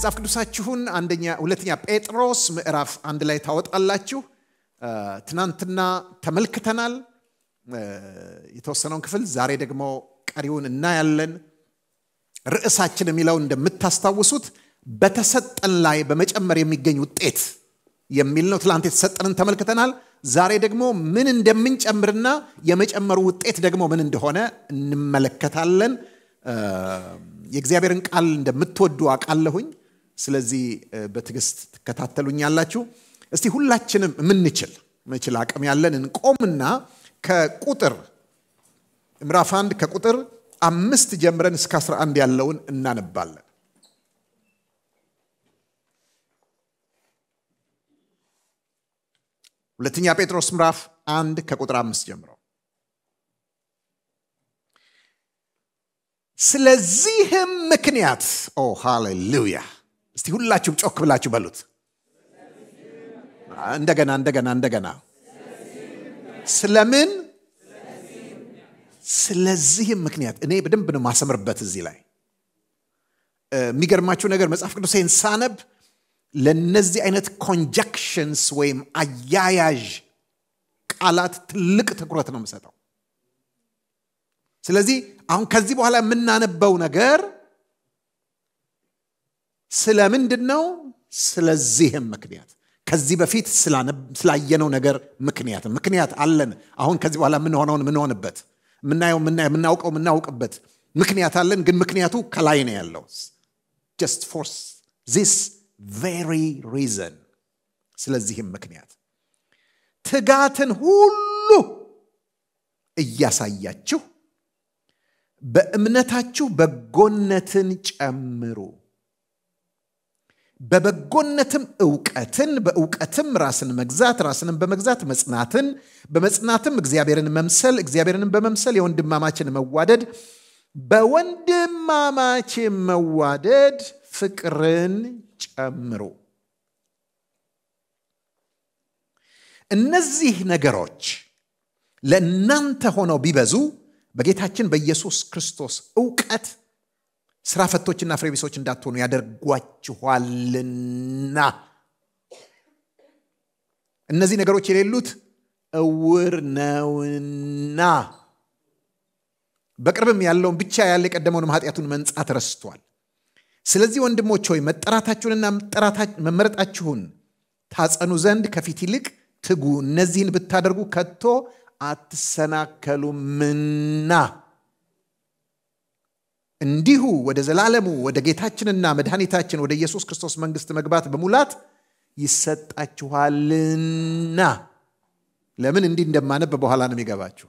መጽሐፍ ቅዱሳችሁን አንደኛ ሁለተኛ ጴጥሮስ ምዕራፍ አንድ ላይ ታወጣላችሁ። ትናንትና ተመልክተናል የተወሰነውን ክፍል፣ ዛሬ ደግሞ ቀሪውን እናያለን። ርዕሳችን የሚለው እንደምታስታውሱት በተሰጠን ላይ በመጨመር የሚገኝ ውጤት የሚል ነው። ትላንት የተሰጠንን ተመልክተናል። ዛሬ ደግሞ ምን እንደምንጨምርና የመጨመሩ ውጤት ደግሞ ምን እንደሆነ እንመለከታለን። የእግዚአብሔርን ቃል እንደምትወዱ አውቃለሁኝ። ስለዚህ በትዕግስት ትከታተሉኛላችሁ። እስቲ ሁላችንም የምንችል ምችል አቅም ያለን እንቆምና ከቁጥር ምራፍ አንድ ከቁጥር አምስት ጀምረን እስከ 11 ያለውን እናነባለን። ሁለተኛ ጴጥሮስ ምዕራፍ አንድ ከቁጥር አምስት ጀምሮ ስለዚህም ምክንያት ኦ ሃሌሉያ እስቲ ሁላችሁም ጮክ ብላችሁ በሉት እንደገና እንደገና እንደገና ስለምን ስለዚህም ምክንያት እኔ በደንብ ነው ማሰምርበት እዚህ ላይ የሚገርማችሁ ነገር መጽሐፍ ቅዱሴን ሳነብ ለእነዚህ አይነት ኮንጀክሽንስ ወይም አያያዥ ቃላት ትልቅ ትኩረት ነው የምሰጠው ስለዚህ አሁን ከዚህ በኋላ የምናነበው ነገር ስለ ምንድን ነው? ስለዚህም ምክንያት ከዚህ በፊት ስላየነው ነገር ምክንያት ምክንያት አለን። አሁን ከዚህ በኋላ የምንሆነውን የምንሆንበት የምናየው የምናውቀው የምናውቅበት ምክንያት አለን። ግን ምክንያቱ ከላይ ነው ያለው። ጀስት ፎርስ ዚስ ቬሪ ሪዘን ስለዚህም ምክንያት ትጋትን ሁሉ እያሳያችሁ በእምነታችሁ በጎነትን ጨምሩ። በበጎነትም እውቀትን፣ በእውቀትም ራስን መግዛት፣ ራስንም በመግዛት መጽናትን፣ በመጽናትም እግዚአብሔርን መምሰል፣ እግዚአብሔርንም በመምሰል የወንድማማችን መዋደድ፣ በወንድማማች መዋደድ ፍቅርን ጨምሩ። እነዚህ ነገሮች ለእናንተ ሆነው ቢበዙ በጌታችን በኢየሱስ ክርስቶስ እውቀት ስራ ፈቶችና ፍሬቢሶች እንዳትሆኑ ያደርጓችኋልና እነዚህ ነገሮች የሌሉት እውር ነውና በቅርብም ያለውን ብቻ ያለ የቀደመውንም ኃጢአቱን መንጻት ረስቷል ስለዚህ ወንድሞች ሆይ መጠራታችሁንና መመረጣችሁን ታጸኑ ዘንድ ከፊት ይልቅ ትጉ እነዚህን ብታደርጉ ከቶ አትሰናከሉምና እንዲሁ ወደ ዘላለሙ ወደ ጌታችንና መድኃኒታችን ወደ ኢየሱስ ክርስቶስ መንግሥት መግባት በሙላት ይሰጣችኋልና። ለምን እንዲህ እንደማነብ በኋላ ነው የሚገባችሁ።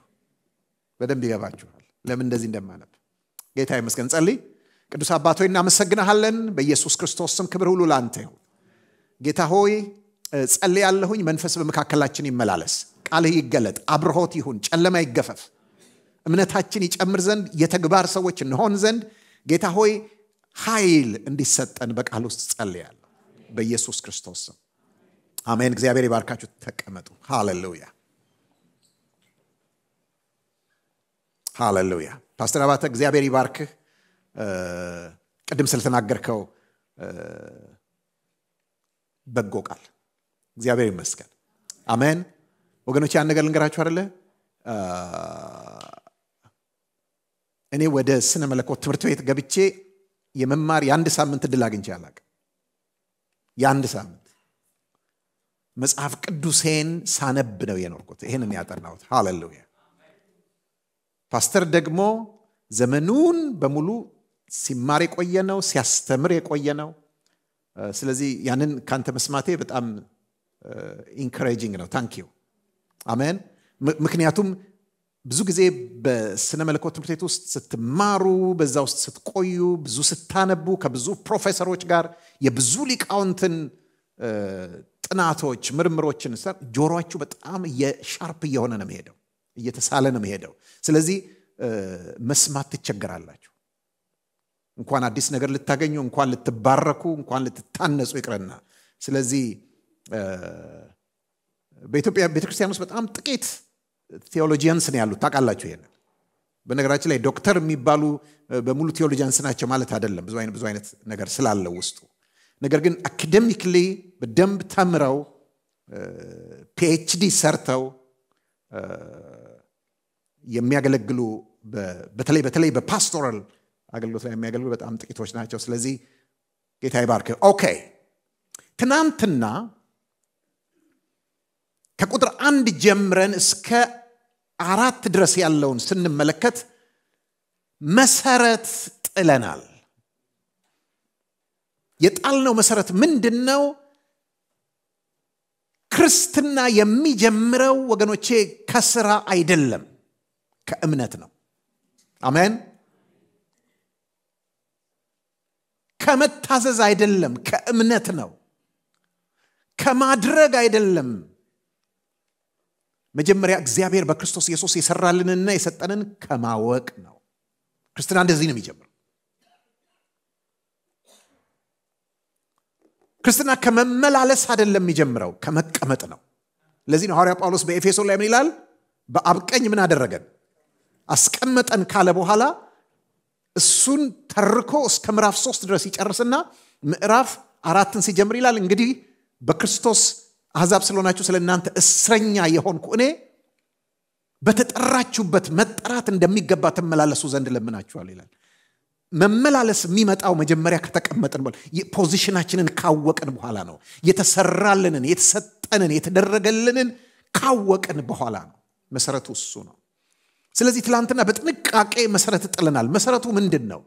በደንብ ይገባችኋል ለምን እንደዚህ እንደማነብ። ጌታ ይመስገን። ጸልይ። ቅዱስ አባት ሆይ እናመሰግንሃለን። በኢየሱስ ክርስቶስ ስም ክብር ሁሉ ለአንተ ይሁን። ጌታ ሆይ ጸልያለሁኝ። መንፈስ በመካከላችን ይመላለስ፣ ቃልህ ይገለጥ፣ አብርሆት ይሁን፣ ጨለማ ይገፈፍ። እምነታችን ይጨምር ዘንድ የተግባር ሰዎች እንሆን ዘንድ ጌታ ሆይ ኃይል እንዲሰጠን በቃል ውስጥ ጸልያለሁ በኢየሱስ ክርስቶስ ስም አሜን እግዚአብሔር ይባርካችሁ ተቀመጡ ሃሌሉያ ሃሌሉያ ፓስተር አባተ እግዚአብሔር ይባርክህ ቅድም ስለተናገርከው በጎ ቃል እግዚአብሔር ይመስገን አሜን ወገኖች ያን ነገር ልንገራችሁ አደለ እኔ ወደ ስነ መለኮት ትምህርት ቤት ገብቼ የመማር የአንድ ሳምንት እድል አግኝቼ አላቅ የአንድ ሳምንት መጽሐፍ ቅዱሴን ሳነብ ነው የኖርኩት። ይህንን ያጠናሁት። ሃሌሉያ። ፓስተር ደግሞ ዘመኑን በሙሉ ሲማር የቆየ ነው፣ ሲያስተምር የቆየ ነው። ስለዚህ ያንን ካንተ መስማቴ በጣም ኢንካሬጂንግ ነው። ታንኪዩ አሜን። ምክንያቱም ብዙ ጊዜ በስነ መለኮት ትምህርት ቤት ውስጥ ስትማሩ፣ በዛ ውስጥ ስትቆዩ፣ ብዙ ስታነቡ፣ ከብዙ ፕሮፌሰሮች ጋር የብዙ ሊቃውንትን ጥናቶች፣ ምርምሮችን ጆሮችሁ በጣም የሻርፕ እየሆነ ነው መሄደው፣ እየተሳለ ነው መሄደው። ስለዚህ መስማት ትቸገራላችሁ። እንኳን አዲስ ነገር ልታገኙ፣ እንኳን ልትባረኩ፣ እንኳን ልትታነጹ ይቅርና። ስለዚህ በኢትዮጵያ ቤተክርስቲያን ውስጥ በጣም ጥቂት ቴዎሎጂያንስ ነው ያሉት ታውቃላችሁ። ይሄን በነገራችን ላይ ዶክተር የሚባሉ በሙሉ ቴዎሎጂያንስ ናቸው ማለት አይደለም። ብዙ አይነት ብዙ አይነት ነገር ስላለው ውስጡ ነገር ግን አካዴሚክሊ በደንብ ተምረው ፒኤችዲ ሰርተው የሚያገለግሉ በተለይ በተለይ በፓስቶራል አገልግሎት ላይ የሚያገለግሉ በጣም ጥቂቶች ናቸው። ስለዚህ ጌታ ይባርክ። ኦኬ ትናንትና ከቁጥር አንድ ጀምረን እስከ አራት ድረስ ያለውን ስንመለከት መሰረት ጥለናል። የጣልነው መሰረት ምንድን ነው? ክርስትና የሚጀምረው ወገኖቼ ከስራ አይደለም፣ ከእምነት ነው። አሜን። ከመታዘዝ አይደለም፣ ከእምነት ነው። ከማድረግ አይደለም፣ መጀመሪያ እግዚአብሔር በክርስቶስ ኢየሱስ የሰራልንና የሰጠንን ከማወቅ ነው ክርስትና እንደዚህ ነው የሚጀምረው። ክርስትና ከመመላለስ አይደለም የሚጀምረው ከመቀመጥ ነው ለዚህ ነው ሐዋርያ ጳውሎስ በኤፌሶን ላይ ምን ይላል በአብቀኝ ምን አደረገን አስቀመጠን ካለ በኋላ እሱን ተርኮ እስከ ምዕራፍ ሶስት ድረስ ይጨርስና ምዕራፍ አራትን ሲጀምር ይላል እንግዲህ በክርስቶስ አሕዛብ ስለሆናችሁ ስለ እናንተ እስረኛ የሆንኩ እኔ በተጠራችሁበት መጠራት እንደሚገባ ትመላለሱ ዘንድ ለምናችኋል ይላል መመላለስ የሚመጣው መጀመሪያ ከተቀመጥን ፖዚሽናችንን ካወቅን በኋላ ነው የተሰራልንን የተሰጠንን የተደረገልንን ካወቅን በኋላ ነው መሰረቱ እሱ ነው ስለዚህ ትላንትና በጥንቃቄ መሰረት ጥለናል መሰረቱ ምንድን ነው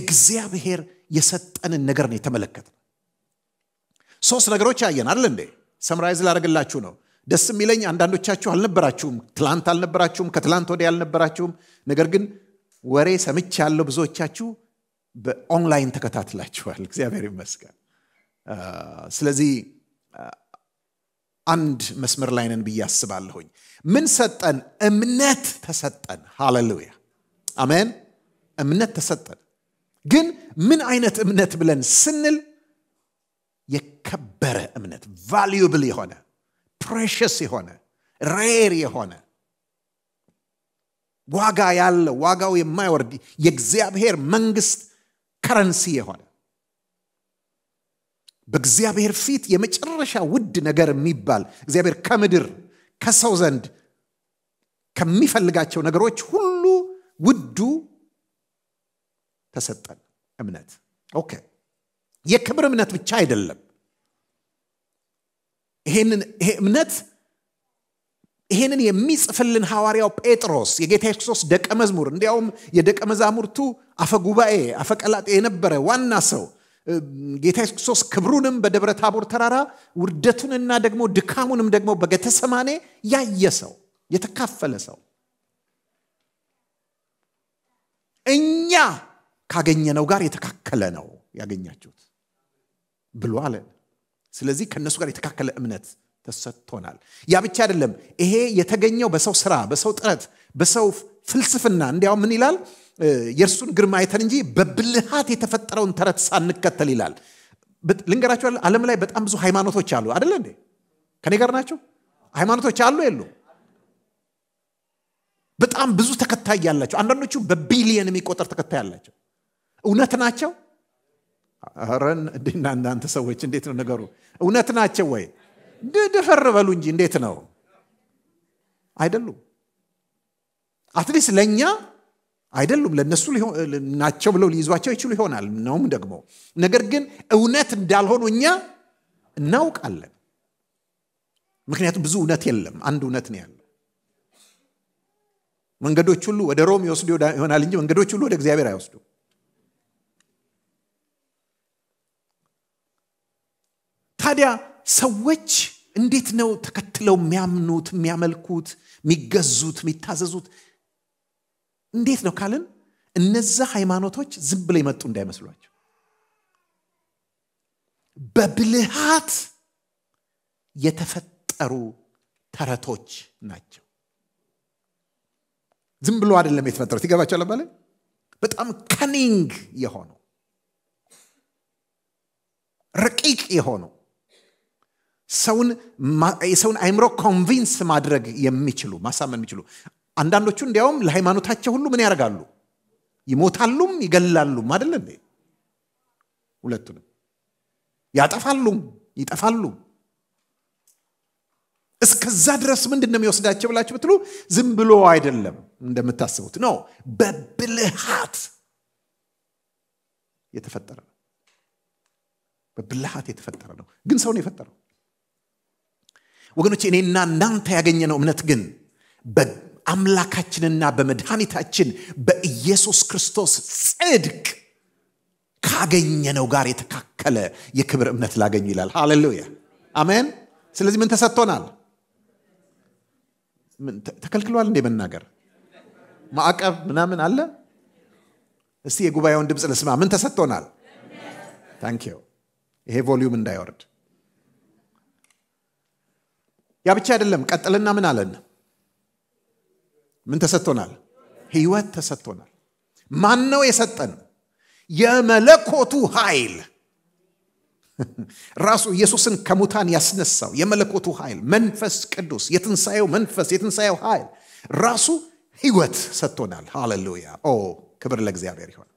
እግዚአብሔር የሰጠንን ነገር ነው የተመለከት ሶስት ነገሮች ያየን አለ እንዴ ሰምራይዝ ላደረግላችሁ ነው ደስ የሚለኝ አንዳንዶቻችሁ አልነበራችሁም ትላንት አልነበራችሁም ከትላንት ወዲያ አልነበራችሁም ነገር ግን ወሬ ሰምች ያለው ብዙዎቻችሁ በኦንላይን ተከታትላችኋል እግዚአብሔር ይመስገን ስለዚህ አንድ መስመር ላይ ነን ብዬ አስባለሁኝ ምን ሰጠን እምነት ተሰጠን ሃሌሉያ አሜን እምነት ተሰጠን ግን ምን አይነት እምነት ብለን ስንል የከበረ እምነት ቫሊዩብል የሆነ ፕሬሽስ የሆነ ሬር የሆነ ዋጋ ያለው ዋጋው የማይወርድ የእግዚአብሔር መንግስት ከረንሲ የሆነ በእግዚአብሔር ፊት የመጨረሻ ውድ ነገር የሚባል እግዚአብሔር ከምድር ከሰው ዘንድ ከሚፈልጋቸው ነገሮች ሁሉ ውዱ ተሰጠን እምነት ኦኬ የክብር እምነት ብቻ አይደለም። ይሄንን ይሄ እምነት ይሄንን የሚጽፍልን ሐዋርያው ጴጥሮስ የጌታ ክርስቶስ ደቀ መዝሙር እንዲያውም የደቀ መዛሙርቱ አፈ ጉባኤ አፈቀላጤ የነበረ ዋና ሰው ጌታ ኢየሱስ ክርስቶስ ክብሩንም በደብረ ታቦር ተራራ ውርደቱንና ደግሞ ድካሙንም ደግሞ በገተሰማኔ ያየ ሰው የተካፈለ ሰው እኛ ካገኘነው ጋር የተካከለ ነው ያገኛችሁት ብሎ አለ። ስለዚህ ከእነሱ ጋር የተካከለ እምነት ተሰጥቶናል። ያ ብቻ አይደለም። ይሄ የተገኘው በሰው ስራ፣ በሰው ጥረት፣ በሰው ፍልስፍና እንዲያውም ምን ይላል? የእርሱን ግርማ አይተን እንጂ በብልሃት የተፈጠረውን ተረት ሳንከተል ይላል። ልንገራችሁ፣ ዓለም ላይ በጣም ብዙ ሃይማኖቶች አሉ አደለ እንዴ? ከኔ ጋር ናቸው። ሃይማኖቶች አሉ የሉ? በጣም ብዙ ተከታይ ያላቸው፣ አንዳንዶቹ በቢሊየን የሚቆጠር ተከታይ ያላቸው እውነት ናቸው ረን እንዲና እናንተ ሰዎች እንዴት ነው ነገሩ? እውነት ናቸው ወይ? ድፈር በሉ እንጂ እንዴት ነው? አይደሉም። አትሊስት ለእኛ አይደሉም ለእነሱ ናቸው ብለው ሊይዟቸው ይችሉ ይሆናል። ነውም ደግሞ ነገር ግን እውነት እንዳልሆኑ እኛ እናውቃለን። ምክንያቱም ብዙ እውነት የለም፣ አንድ እውነት ነው ያለው። መንገዶች ሁሉ ወደ ሮም ይወስዱ ይሆናል እንጂ መንገዶች ሁሉ ወደ እግዚአብሔር አይወስዱም። ታዲያ ሰዎች እንዴት ነው ተከትለው የሚያምኑት የሚያመልኩት የሚገዙት የሚታዘዙት እንዴት ነው ካልን እነዛ ሃይማኖቶች ዝም ብለው የመጡ እንዳይመስሏቸው በብልሃት የተፈጠሩ ተረቶች ናቸው ዝም ብሎ አይደለም የተፈጠሩት ይገባቸው ለባለ በጣም ከኒንግ የሆነው ረቂቅ የሆነው ሰውን የሰውን አይምሮ ኮንቪንስ ማድረግ የሚችሉ ማሳመን የሚችሉ አንዳንዶቹ እንዲያውም ለሃይማኖታቸው ሁሉ ምን ያደርጋሉ ይሞታሉም ይገላሉም አደለ ሁለቱንም ያጠፋሉም ይጠፋሉ እስከዛ ድረስ ምንድን ነው የሚወስዳቸው ብላችሁ ብትሉ ዝም ብሎ አይደለም እንደምታስቡት ነው በብልሃት የተፈጠረ ነው በብልሃት የተፈጠረ ነው ግን ሰውን የፈጠረው ወገኖች እኔና እናንተ ያገኘነው እምነት ግን በአምላካችንና በመድኃኒታችን በኢየሱስ ክርስቶስ ጽድቅ ካገኘነው ጋር የተካከለ የክብር እምነት ላገኙ ይላል ሃሌሉያ አሜን ስለዚህ ምን ተሰጥቶናል ተከልክሏል እንዴ መናገር ማዕቀብ ምናምን አለ እስቲ የጉባኤውን ድምፅ ልስማ ምን ተሰጥቶናል ታንኪው ይሄ ቮሊዩም እንዳይወርድ ያ ብቻ አይደለም። ቀጥልና ምን አለን? ምን ተሰጥቶናል? ህይወት ተሰጥቶናል። ማን ነው የሰጠን? የመለኮቱ ኃይል ራሱ ኢየሱስን ከሙታን ያስነሳው የመለኮቱ ኃይል፣ መንፈስ ቅዱስ፣ የትንሣኤው መንፈስ፣ የትንሣኤው ኃይል ራሱ ህይወት ሰጥቶናል። ሃሌሉያ! ኦ ክብር ለእግዚአብሔር ይሆን።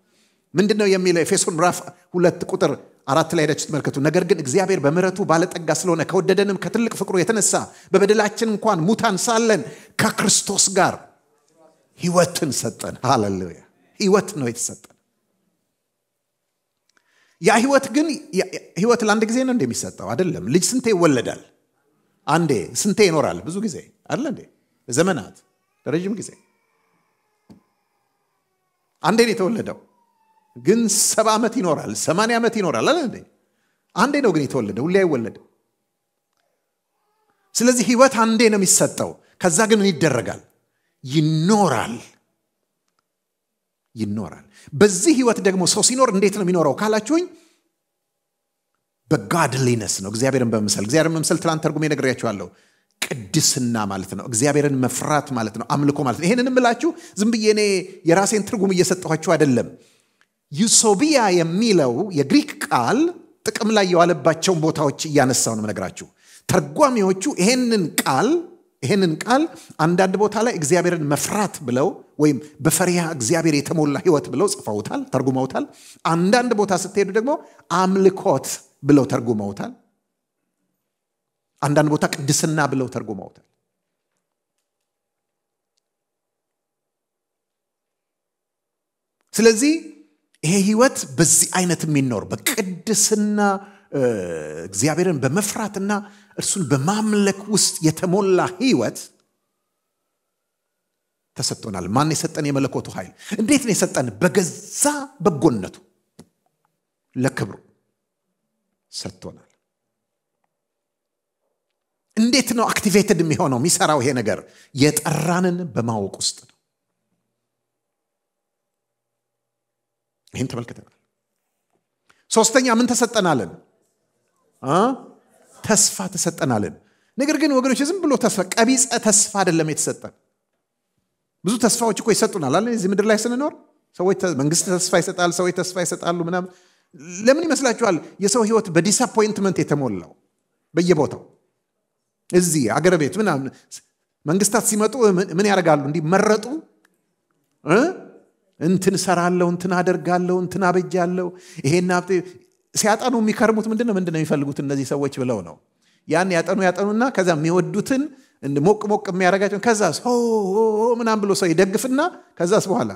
ምንድን ነው የሚለው ኤፌሶን ምዕራፍ ሁለት ቁጥር አራት ላይ ሄዳችሁ ትመልከቱ። ነገር ግን እግዚአብሔር በምሕረቱ ባለጠጋ ስለሆነ ከወደደንም ከትልቅ ፍቅሩ የተነሳ በበደላችን እንኳን ሙታን ሳለን ከክርስቶስ ጋር ህይወትን ሰጠን። ሃሌሉያ! ህይወት ነው የተሰጠን። ያ ህይወት ግን ህይወት ለአንድ ጊዜ ነው እንደሚሰጠው አይደለም። ልጅ ስንቴ ይወለዳል? አንዴ። ስንቴ ይኖራል? ብዙ ጊዜ አለ እንዴ? ዘመናት፣ ረዥም ጊዜ። አንዴ ነው የተወለደው። ግን ሰባ ዓመት ይኖራል፣ ሰማንያ ዓመት ይኖራል አለ እንዴ? አንዴ ነው ግን የተወለደ፣ ሁሌ አይወለድም። ስለዚህ ህይወት አንዴ ነው የሚሰጠው። ከዛ ግን ምን ይደረጋል? ይኖራል ይኖራል። በዚህ ህይወት ደግሞ ሰው ሲኖር እንዴት ነው የሚኖረው ካላችሁኝ፣ በጋድሊነስ ነው፣ እግዚአብሔርን በመምሰል እግዚአብሔርን መምሰል ትላንት ተርጉሜ ነግሬያችኋለሁ። ቅድስና ማለት ነው። እግዚአብሔርን መፍራት ማለት ነው። አምልኮ ማለት ነው። ይህንን ምላችሁ ዝም ብዬ እኔ የራሴን ትርጉም እየሰጠኋችሁ አይደለም። ዩሶቢያ የሚለው የግሪክ ቃል ጥቅም ላይ የዋለባቸውን ቦታዎች እያነሳው ነው ነገራችሁ። ተርጓሚዎቹ ይሄንን ቃል ይህንን ቃል አንዳንድ ቦታ ላይ እግዚአብሔርን መፍራት ብለው ወይም በፈሪያ እግዚአብሔር የተሞላ ህይወት ብለው ጽፈውታል፣ ተርጉመውታል። አንዳንድ ቦታ ስትሄዱ ደግሞ አምልኮት ብለው ተርጉመውታል። አንዳንድ ቦታ ቅድስና ብለው ተርጉመውታል። ስለዚህ ይሄ ህይወት በዚህ አይነት የሚኖር በቅድስና እግዚአብሔርን በመፍራትና እርሱን በማምለክ ውስጥ የተሞላ ህይወት ተሰጥቶናል። ማን የሰጠን? የመለኮቱ ኃይል። እንዴት ነው የሰጠን? በገዛ በጎነቱ ለክብሩ ሰጥቶናል። እንዴት ነው አክቲቬትድ የሚሆነው የሚሰራው ይሄ ነገር? የጠራንን በማወቅ ውስጥ ነው። ይህን ተመልክተናል። ሶስተኛ ምን ተሰጠናለን? ተስፋ ተሰጠናለን። ነገር ግን ወገኖች ዝም ብሎ ተስፋ ቀቢፀ ተስፋ አይደለም የተሰጠን። ብዙ ተስፋዎች እኮ ይሰጡናል አለ እዚህ ምድር ላይ ስንኖር ሰዎች መንግስት ተስፋ ይሰጣል፣ ሰዎች ተስፋ ይሰጣሉ ምናምን። ለምን ይመስላችኋል የሰው ህይወት በዲስአፖይንትመንት የተሞላው በየቦታው እዚህ አገር ቤት ምናምን መንግስታት ሲመጡ ምን ያደርጋሉ? እንዲመረጡ እንትን ሰራለሁ፣ እንትን አደርጋለሁ፣ እንትን አበጃለሁ፣ ይሄን ሀብት ሲያጠኑ የሚከርሙት ምንድነው ነው? የሚፈልጉት እነዚህ ሰዎች ብለው ነው። ያን ያጠኑ ያጠኑና ከዛ የሚወዱትን ሞቅ ሞቅ የሚያደርጋቸውን ከዛ ምናም ብሎ ሰው ይደግፍና ከዛስ በኋላ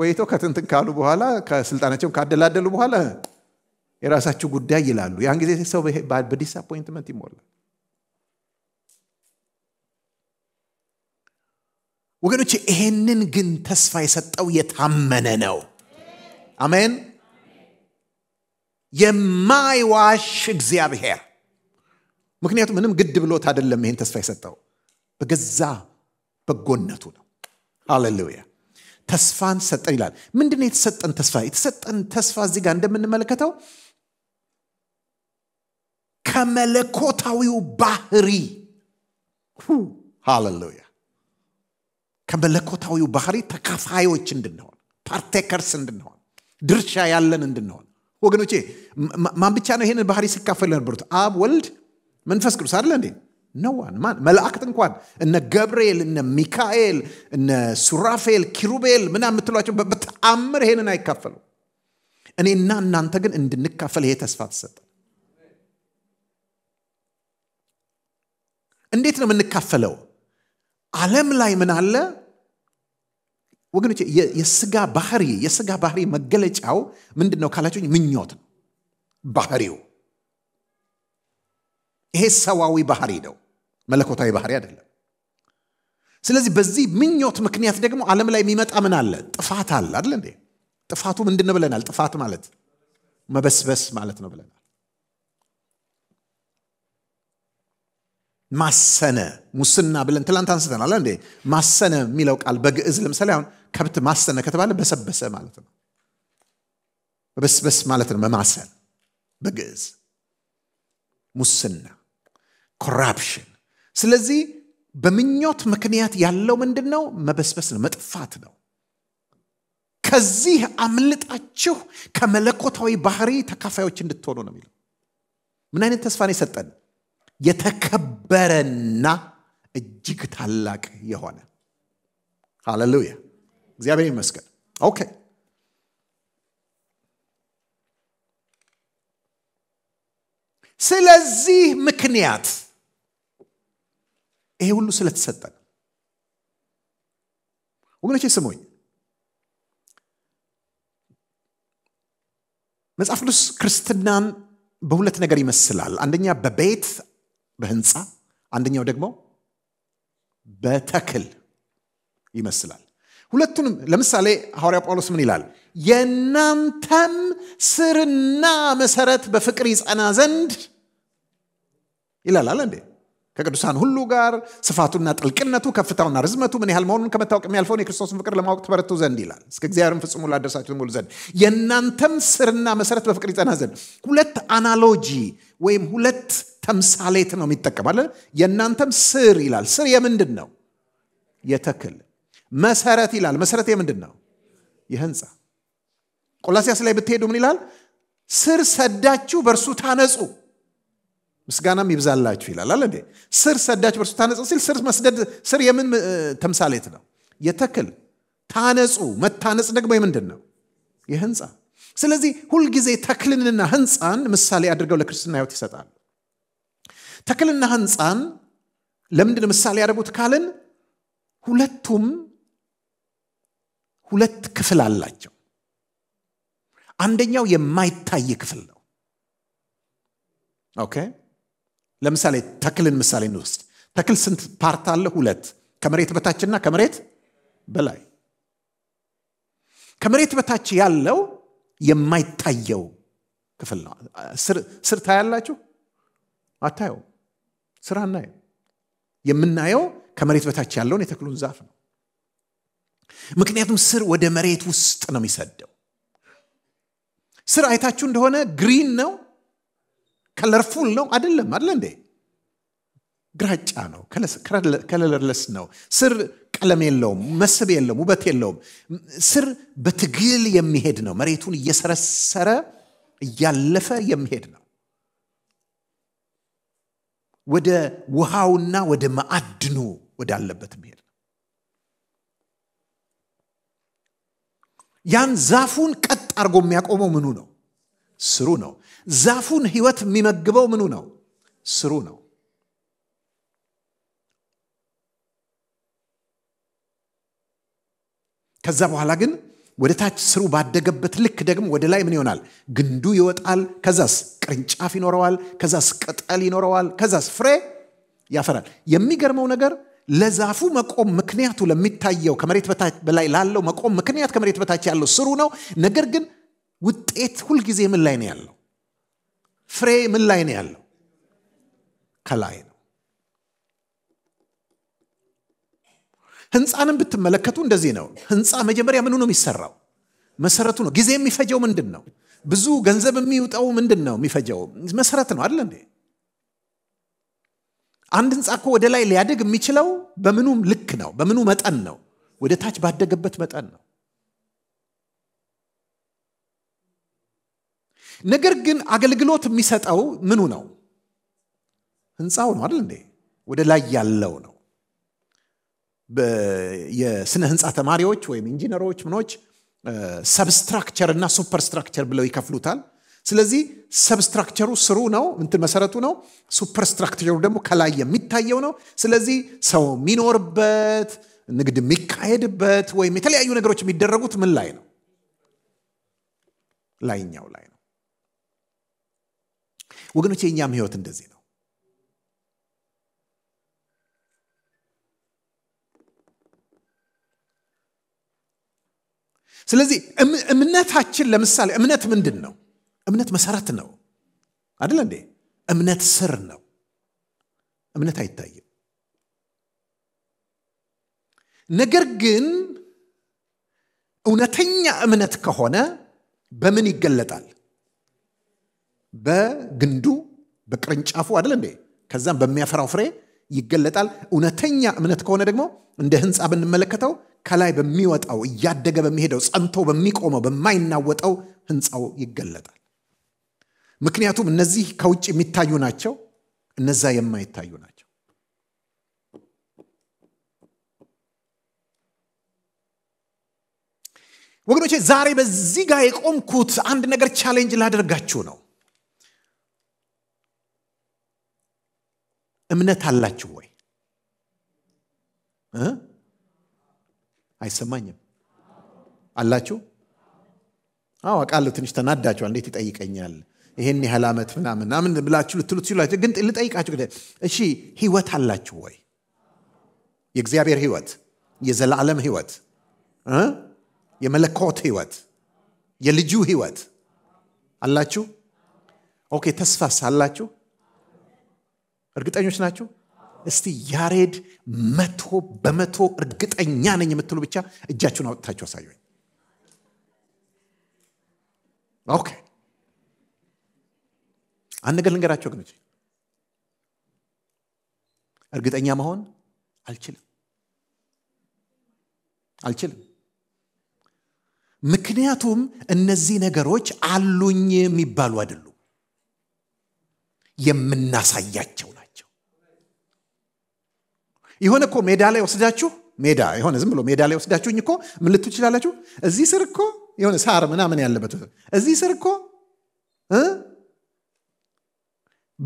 ቆይቶ ከትንትን ካሉ በኋላ ከስልጣናቸው ካደላደሉ በኋላ የራሳችሁ ጉዳይ ይላሉ። ያን ጊዜ ሰው በዲስአፖይንትመንት ይሞላል። ወገኖች ይሄንን ግን ተስፋ የሰጠው የታመነ ነው። አሜን። የማይዋሽ እግዚአብሔር። ምክንያቱም ምንም ግድ ብሎት አይደለም ይሄን ተስፋ የሰጠው በገዛ በጎነቱ ነው። ሃሌሉያ። ተስፋን ሰጠን ይላል። ምንድነው የተሰጠን ተስፋ? የተሰጠን ተስፋ እዚህ ጋር እንደምንመለከተው ከመለኮታዊው ባህሪ ሃሌሉያ ከመለኮታዊው ባህሪ ተካፋዮች እንድንሆን ፓርቴከርስ እንድንሆን ድርሻ ያለን እንድንሆን ወገኖቼ ማን ብቻ ነው ይሄንን ባህሪ ሲካፈል ነበሩት አብ ወልድ መንፈስ ቅዱስ አደለ እንዴ ነዋን ማን መላእክት እንኳን እነ ገብርኤል እነ ሚካኤል እነ ሱራፌል ኪሩቤል ምና የምትሏቸው በተአምር ይሄንን አይካፈሉ እኔና እናንተ ግን እንድንካፈል ይሄ ተስፋ ተሰጠ እንዴት ነው የምንካፈለው ዓለም ላይ ምን አለ ወገኖች የስጋ ባህሪ የስጋ ባህሪ መገለጫው ምንድን ነው ካላችሁኝ ምኞት ነው ባህሪው ይሄ ሰዋዊ ባህሪ ነው መለኮታዊ ባህሪ አይደለም ስለዚህ በዚህ ምኞት ምክንያት ደግሞ ዓለም ላይ የሚመጣ ምን አለ ጥፋት አለ አይደል እንዴ ጥፋቱ ምንድን ነው ብለናል ጥፋት ማለት መበስበስ ማለት ነው ብለናል ማሰነ ሙስና ብለን ትላንት አንስተናል እንዴ ማሰነ የሚለው ቃል በግዕዝ ለምሳሌ አሁን ከብት ማሰነ ከተባለ በሰበሰ ማለት ነው። በበስበስ ማለት ነው መማሰል በግዕዝ ሙስና፣ ኮራፕሽን። ስለዚህ በምኞት ምክንያት ያለው ምንድን ነው? መበስበስ ነው፣ መጥፋት ነው። ከዚህ አምልጣችሁ ከመለኮታዊ ባህሪ ተካፋዮች እንድትሆኑ ነው የሚለው። ምን አይነት ተስፋን የሰጠን? የተከበረና እጅግ ታላቅ የሆነ ሃሌሉያ እግዚአብሔር ይመስገን። ኦኬ ስለዚህ ምክንያት ይሄ ሁሉ ስለተሰጠን ወገኖቼ ስሙኝ መጽሐፍ ቅዱስ ክርስትናን በሁለት ነገር ይመስላል አንደኛ በቤት በህንፃ አንደኛው ደግሞ በተክል ይመስላል ሁለቱንም ለምሳሌ ሐዋርያ ጳውሎስ ምን ይላል? የእናንተም ስርና መሰረት በፍቅር ይጸና ዘንድ ይላል አለ እንዴ ከቅዱሳን ሁሉ ጋር ስፋቱና ጥልቅነቱ ከፍታውና ርዝመቱ ምን ያህል መሆኑን ከመታወቅ የሚያልፈውን የክርስቶስን ፍቅር ለማወቅ ትበረቱ ዘንድ ይላል። እስከ እግዚአብሔርን ፍጹሙ ላደርሳችሁ ሙሉ ዘንድ የእናንተም ስርና መሰረት በፍቅር ይጸና ዘንድ ሁለት አናሎጂ ወይም ሁለት ተምሳሌት ነው የሚጠቀማለ። የእናንተም ስር ይላል። ስር የምንድን ነው? የተክል መሰረት ይላል። መሰረት የምንድን ነው? የህንፃ ቆላሲያስ ላይ ብትሄዱ ምን ይላል? ስር ሰዳችሁ በእርሱ ታነጹ ምስጋናም ይብዛላችሁ ይላል አለ እንዴ። ስር ሰዳችሁ በእርሱ ታነጹ ሲል ስር መስደድ ስር የምን ተምሳሌት ነው? የተክል ታነጹ። መታነጽ ደግሞ የምንድን ነው? የህንፃ ስለዚህ ሁልጊዜ ተክልንና ህንፃን ምሳሌ አድርገው ለክርስትና ህይወት ይሰጣሉ። ተክልና ህንፃን ለምንድን ምሳሌ ያደርጉት ካልን ሁለቱም ሁለት ክፍል አላቸው። አንደኛው የማይታይ ክፍል ነው። ኦኬ ለምሳሌ ተክልን ምሳሌ እንውስድ። ተክል ስንት ፓርት አለ? ሁለት፣ ከመሬት በታችና ከመሬት በላይ። ከመሬት በታች ያለው የማይታየው ክፍል ነው። ስር ታያላችሁ? አታየው። ስር አናየው። የምናየው ከመሬት በታች ያለውን የተክሉን ዛፍ ነው። ምክንያቱም ስር ወደ መሬት ውስጥ ነው የሚሰደው ስር አይታችሁ እንደሆነ ግሪን ነው ከለርፉል ነው አይደለም አለ እንዴ ግራጫ ነው ከለለርለስ ነው ስር ቀለም የለውም መስብ የለውም ውበት የለውም ስር በትግል የሚሄድ ነው መሬቱን እየሰረሰረ እያለፈ የሚሄድ ነው ወደ ውሃውና ወደ ማዕድኑ ወዳለበት የሚሄድ ነው ያን ዛፉን ቀጥ አድርጎ የሚያቆመው ምኑ ነው? ስሩ ነው። ዛፉን ህይወት የሚመግበው ምኑ ነው? ስሩ ነው። ከዛ በኋላ ግን ወደ ታች ስሩ ባደገበት ልክ ደግሞ ወደ ላይ ምን ይሆናል? ግንዱ ይወጣል። ከዛስ ቅርንጫፍ ይኖረዋል። ከዛስ ቅጠል ይኖረዋል። ከዛስ ፍሬ ያፈራል። የሚገርመው ነገር ለዛፉ መቆም ምክንያቱ ለሚታየው ከመሬት በላይ ላለው መቆም ምክንያት ከመሬት በታች ያለው ስሩ ነው። ነገር ግን ውጤት ሁልጊዜ ምን ላይ ነው ያለው? ፍሬ ምን ላይ ነው ያለው? ከላይ ነው። ህንፃንም ብትመለከቱ እንደዚህ ነው። ህንፃ መጀመሪያ ምኑ ነው የሚሰራው? መሰረቱ ነው። ጊዜ የሚፈጀው ምንድን ነው? ብዙ ገንዘብ የሚውጠው ምንድን ነው የሚፈጀው? መሰረት ነው አይደል እንዴ? አንድ ህንፃ እኮ ወደ ላይ ሊያደግ የሚችለው በምኑ ልክ ነው፣ በምኑ መጠን ነው፣ ወደ ታች ባደገበት መጠን ነው። ነገር ግን አገልግሎት የሚሰጠው ምኑ ነው? ህንፃው ነው አይደል እንዴ? ወደ ላይ ያለው ነው። የስነ ህንፃ ተማሪዎች ወይም ኢንጂነሮች ምኖች ሰብስትራክቸር እና ሱፐርስትራክቸር ብለው ይከፍሉታል። ስለዚህ ሰብስትራክቸሩ ስሩ ነው እንትን መሰረቱ ነው። ሱፐርስትራክቸሩ ደግሞ ከላይ የሚታየው ነው። ስለዚህ ሰው የሚኖርበት ንግድ የሚካሄድበት ወይም የተለያዩ ነገሮች የሚደረጉት ምን ላይ ነው? ላይኛው ላይ ነው። ወገኖች የእኛም ህይወት እንደዚህ ነው። ስለዚህ እምነታችን ለምሳሌ እምነት ምንድን ነው? እምነት መሰረት ነው አደለ እንዴ? እምነት ስር ነው። እምነት አይታይም። ነገር ግን እውነተኛ እምነት ከሆነ በምን ይገለጣል? በግንዱ በቅርንጫፉ አደለ እንዴ? ከዛም በሚያፈራው ፍሬ ይገለጣል። እውነተኛ እምነት ከሆነ ደግሞ እንደ ህንፃ ብንመለከተው ከላይ በሚወጣው እያደገ በሚሄደው ጸንቶ በሚቆመው በማይናወጠው ህንፃው ይገለጣል። ምክንያቱም እነዚህ ከውጭ የሚታዩ ናቸው፣ እነዛ የማይታዩ ናቸው። ወገኖቼ ዛሬ በዚህ ጋር የቆምኩት አንድ ነገር ቻሌንጅ ላደርጋችሁ ነው። እምነት አላችሁ ወይ? አይሰማኝም። አላችሁ? አዎ አውቃለሁ። ትንሽ ተናዳችኋል። እንዴት ይጠይቀኛል? ይሄን ያህል ዓመት ምናምን ምናምን ብላችሁ ልትሉት ትችላችሁ። ግን ልጠይቃችሁ እሺ፣ ህይወት አላችሁ ወይ? የእግዚአብሔር ህይወት፣ የዘላለም ህይወት፣ የመለኮት ህይወት፣ የልጁ ህይወት አላችሁ? ኦኬ፣ ተስፋስ አላችሁ? እርግጠኞች ናችሁ? እስቲ ያሬድ መቶ በመቶ እርግጠኛ ነኝ የምትሉ ብቻ እጃችሁን አውጥታችሁ አሳዩኝ። ኦኬ አንድ ነገር ልንገራቸው ወገኖች፣ እርግጠኛ መሆን አልችልም አልችልም። ምክንያቱም እነዚህ ነገሮች አሉኝ የሚባሉ አይደሉም፣ የምናሳያቸው ናቸው። የሆነ እኮ ሜዳ ላይ ወስዳችሁ ሜዳ የሆነ ዝም ብሎ ሜዳ ላይ ወስዳችሁኝ እኮ ምን ልትችላላችሁ? እዚህ ስር እኮ የሆነ ሳር ምናምን ያለበት እዚህ ስር እኮ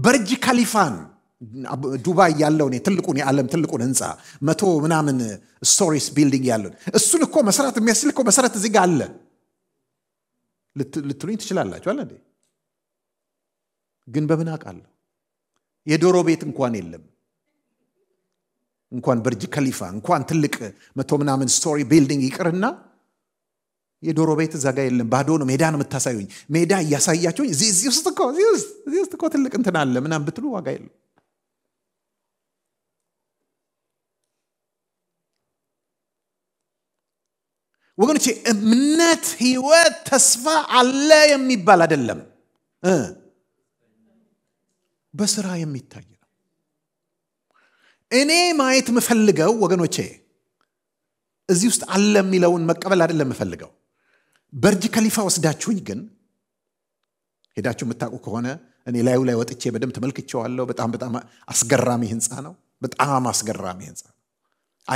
በርጅ ካሊፋን ዱባይ ያለውን ትልቁን የዓለም ትልቁን ህንፃ መቶ ምናምን ስቶሪስ ቢልዲንግ ያለውን እሱን እኮ መሰረት የሚያስችል እኮ መሰረት እዚህ ጋር አለ ልትሉኝ ትችላላችሁ አለ ግን በምን አውቃለሁ የዶሮ ቤት እንኳን የለም እንኳን በርጅ ከሊፋ እንኳን ትልቅ መቶ ምናምን ስቶሪ ቢልዲንግ ይቅርና የዶሮ ቤት እዛ ጋር የለም፣ ባዶ ነው። ሜዳ ነው የምታሳዩኝ። ሜዳ እያሳያቸውኝ እዚህ ውስጥ እኮ እዚህ ውስጥ እኮ ትልቅ እንትን አለ ምናም ብትሉ ዋጋ የለም። ወገኖቼ እምነት ህይወት ተስፋ አለ የሚባል አይደለም በስራ የሚታይ ነው እኔ ማየት የምፈልገው ወገኖቼ እዚህ ውስጥ አለ የሚለውን መቀበል አይደለም የምፈልገው በርጅ ከሊፋ ወስዳችሁኝ ግን ሄዳችሁ የምታውቁ ከሆነ እኔ ላዩ ላይ ወጥቼ በደም ተመልክቼዋለሁ። በጣም በጣም አስገራሚ ህንፃ ነው። በጣም አስገራሚ ህንፃ ነው።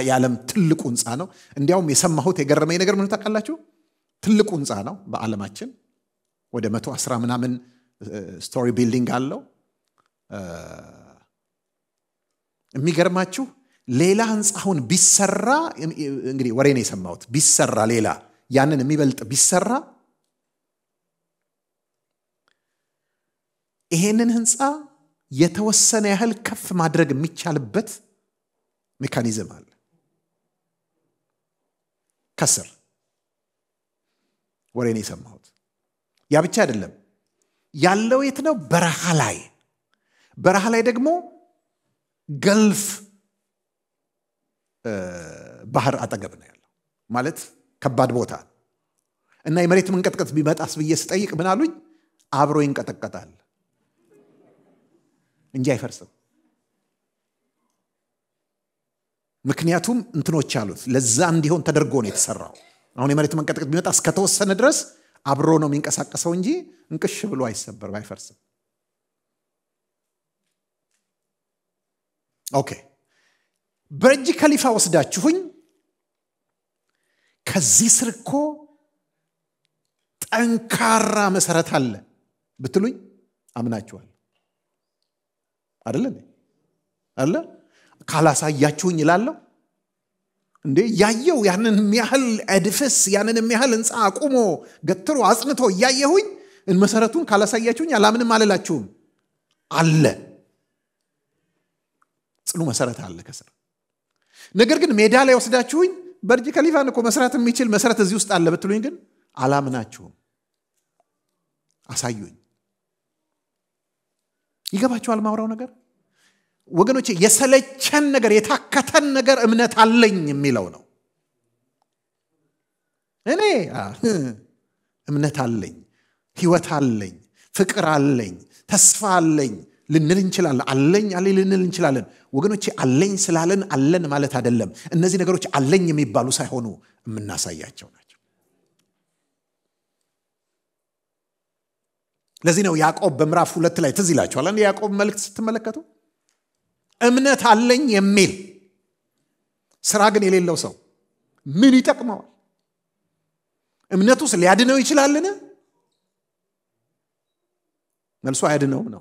የዓለም ትልቁ ህንፃ ነው። እንዲያውም የሰማሁት የገረመኝ ነገር ምን ታውቃላችሁ? ትልቁ ህንፃ ነው በዓለማችን ወደ መቶ አስራ ምናምን ስቶሪ ቢልዲንግ አለው። የሚገርማችሁ ሌላ ህንፃ አሁን ቢሰራ እንግዲህ ወሬ ነው የሰማሁት ቢሰራ ሌላ ያንን የሚበልጥ ቢሰራ ይሄንን ህንፃ የተወሰነ ያህል ከፍ ማድረግ የሚቻልበት ሜካኒዝም አለ። ከስር ወሬን የሰማሁት ያ ብቻ አይደለም። ያለው የት ነው? በረሃ ላይ። በረሃ ላይ ደግሞ ገልፍ ባህር አጠገብ ነው ያለው ማለት ከባድ ቦታ እና የመሬት መንቀጥቀጥ ቢመጣስ ብዬ ስጠይቅ ምን አሉኝ? አብሮ ይንቀጠቀጣል እንጂ አይፈርስም። ምክንያቱም እንትኖች አሉት። ለዛ እንዲሆን ተደርጎ ነው የተሰራው። አሁን የመሬት መንቀጥቀጥ ቢመጣ እስከተወሰነ ድረስ አብሮ ነው የሚንቀሳቀሰው እንጂ እንቅሽ ብሎ አይሰበርም፣ አይፈርስም። ኦኬ በእጅ ከሊፋ ወስዳችሁኝ ከዚህ ስር እኮ ጠንካራ መሰረት አለ ብትሉኝ አምናችኋል አደለ አለ ካላሳያችሁኝ ይላለሁ እንዴ ያየው ያንን የሚያህል ኤድፍስ ያንን የሚያህል ህንፃ አቁሞ ገትሮ አጽንቶ እያየሁኝ መሰረቱን ካላሳያችሁኝ አላምንም አልላችሁም አለ ጽኑ መሰረት አለ ከስር ነገር ግን ሜዳ ላይ ወስዳችሁኝ በርጅ ከሊፋን እኮ መስራት የሚችል መሰረት እዚህ ውስጥ አለ ብትሉኝ ግን አላምናችሁም። አሳዩኝ። ይገባችኋል ማውራው ነገር ወገኖቼ? የሰለቸን ነገር የታከተን ነገር እምነት አለኝ የሚለው ነው። እኔ እምነት አለኝ፣ ህይወት አለኝ፣ ፍቅር አለኝ፣ ተስፋ አለኝ፣ ልንል እንችላለን። አለኝ አለኝ ልንል እንችላለን። ወገኖቼ አለኝ ስላለን አለን ማለት አይደለም። እነዚህ ነገሮች አለኝ የሚባሉ ሳይሆኑ የምናሳያቸው ናቸው። ለዚህ ነው ያዕቆብ በምዕራፍ ሁለት ላይ ትዝ ይላቸዋል። የያዕቆብ መልእክት ስትመለከቱ እምነት አለኝ የሚል ስራ ግን የሌለው ሰው ምን ይጠቅመዋል? እምነቱስ ሊያድነው ይችላልን? መልሶ አያድነውም ነው።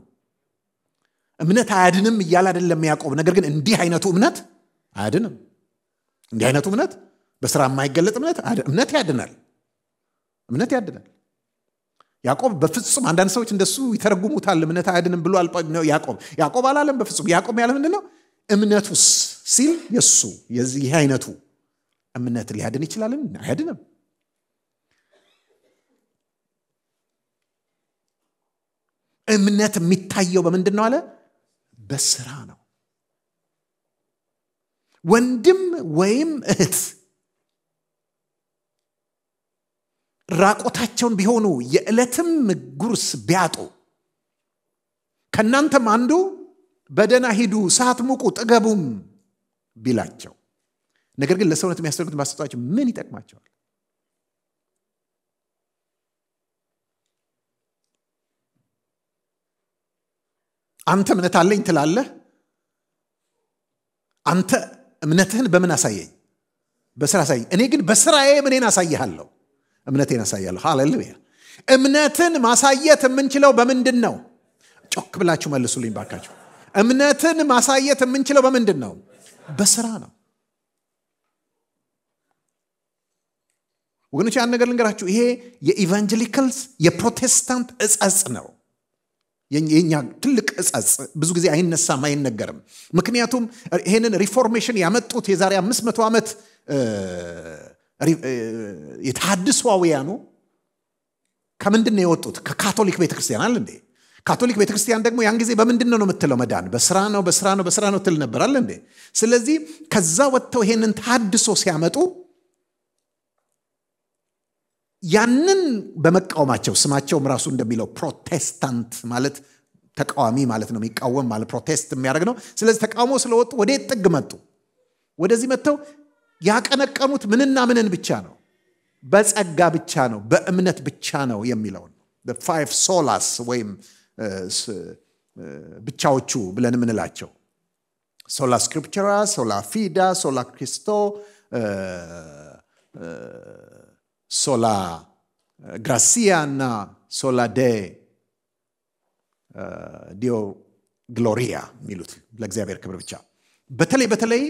እምነት አያድንም እያለ አይደለም ያዕቆብ። ነገር ግን እንዲህ አይነቱ እምነት አያድንም። እንዲህ አይነቱ እምነት በስራ የማይገለጥ እምነት እምነት ያድናል። እምነት ያድናል። ያዕቆብ በፍጹም አንዳንድ ሰዎች እንደሱ ይተረጉሙታል። እምነት አያድንም ብሎ ያዕቆብ ያዕቆብ አላለም። በፍጹም ያዕቆብ ያለ ምንድን ነው? እምነቱስ ሲል የሱ ይህ አይነቱ እምነት ሊያድን ይችላል? አያድንም። እምነት የሚታየው በምንድን ነው አለ በስራ ነው። ወንድም ወይም እህት ራቆታቸውን ቢሆኑ የዕለትም ጉርስ ቢያጡ ከእናንተም አንዱ በደና ሂዱ፣ ሰዓት ሙቁ፣ ጥገቡም ቢላቸው ነገር ግን ለሰውነት የሚያስፈልጉት ማስጠጣቸው ምን ይጠቅማቸዋል? አንተ እምነት አለኝ ትላለህ። አንተ እምነትህን በምን አሳየኝ? በስራ አሳየኝ። እኔ ግን በስራዬ ምኔን አሳይሃለሁ? እምነቴን አሳያለሁ። ሃሌሉያ። እምነትን ማሳየት የምንችለው በምንድን ነው? ጮክ ብላችሁ መልሱልኝ ባካችሁ። እምነትን ማሳየት የምንችለው በምንድን ነው? በስራ ነው። ወገኖች፣ ያን ነገር ልንገራችሁ። ይሄ የኢቫንጀሊካልስ የፕሮቴስታንት እጸጽ ነው። የኛ ትልቅ እጸጽ ብዙ ጊዜ አይነሳም፣ አይነገርም። ምክንያቱም ይህንን ሪፎርሜሽን ያመጡት የዛሬ አምስት መቶ ዓመት የተሐድሷውያኑ ከምንድን ነው የወጡት? ከካቶሊክ ቤተክርስቲያን አለ እንዴ? ካቶሊክ ቤተክርስቲያን ደግሞ ያን ጊዜ በምንድን ነው የምትለው? መዳን በስራ ነው፣ በስራ ነው፣ በስራ ነው ትል ነበር አለ እንዴ? ስለዚህ ከዛ ወጥተው ይሄንን ተሐድሶ ሲያመጡ ያንን በመቃወማቸው ስማቸውም ራሱ እንደሚለው ፕሮቴስታንት ማለት ተቃዋሚ ማለት ነው። የሚቃወም ማለት ፕሮቴስት የሚያደርግ ነው። ስለዚህ ተቃውሞ ስለወጡ ወደ ጥግ መጡ? ወደዚህ መጥተው ያቀነቀኑት ምንና ምንን ብቻ ነው? በጸጋ ብቻ ነው፣ በእምነት ብቻ ነው የሚለውን ፋይቭ ሶላስ ወይም ብቻዎቹ ብለን የምንላቸው ሶላ ስክሪፕቸራ፣ ሶላ ፊዳ፣ ሶላ ክሪስቶ sola eh, gracia na sola de ዲዮ ግሎሪያ የሚሉት ለእግዚአብሔር ክብር ብቻ በተለይ በተለይ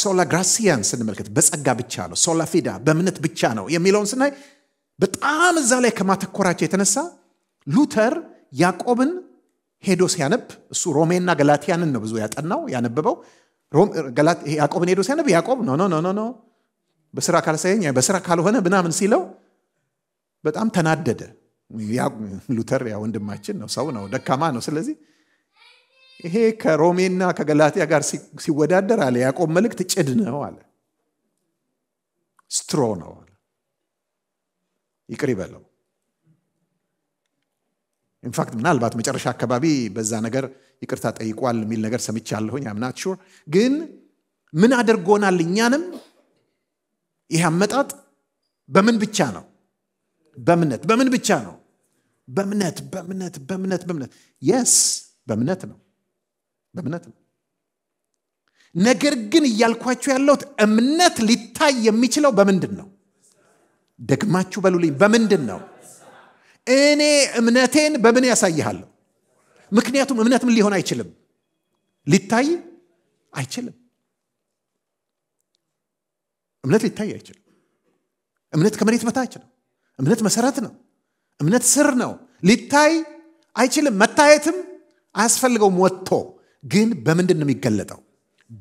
ሶላ ግራሲያን ስንመለከት በጸጋ ብቻ ነው ሶላ ፊዳ በእምነት ብቻ ነው የሚለውን ስናይ በጣም እዛ ላይ ከማተኮራቸው የተነሳ ሉተር ያዕቆብን ሄዶ ሲያነብ እሱ ሮሜና ገላትያንን ነው ብዙ ያጠናው ያነበበው ያዕቆብን ሄዶ ሲያነብ ያዕቆብ ኖ ኖ ኖ ኖ በስራ ካልሳየኝ በስራ ካልሆነ ምናምን ሲለው በጣም ተናደደ። ሉተር ያ ወንድማችን ነው፣ ሰው ነው፣ ደካማ ነው። ስለዚህ ይሄ ከሮሜና ከገላትያ ጋር ሲወዳደር አለ ያዕቆብ መልእክት ጭድ ነው አለ፣ ስትሮ ነው አለ። ይቅር ይበለው። ኢንፋክት ምናልባት መጨረሻ አካባቢ በዛ ነገር ይቅርታ ጠይቋል የሚል ነገር ሰምቻለሁኝ። አምናት ሹር ግን ምን አድርጎናል እኛንም ይህ አመጣጥ በምን ብቻ ነው? በእምነት። በምን ብቻ ነው? በእምነት በእምነት በእምነት በእምነት የስ በእምነት ነው በእምነት ነው። ነገር ግን እያልኳችሁ ያለሁት እምነት ሊታይ የሚችለው በምንድን ነው? ደግማችሁ በሉልኝ። በምንድን ነው? እኔ እምነቴን በምን ያሳይሃለሁ? ምክንያቱም እምነት ምን ሊሆን አይችልም፣ ሊታይ አይችልም። እምነት ሊታይ አይችልም። እምነት ከመሬት በታች ነው። እምነት መሰረት ነው። እምነት ስር ነው። ሊታይ አይችልም። መታየትም አያስፈልገውም። ወጥቶ ግን በምንድን ነው የሚገለጠው?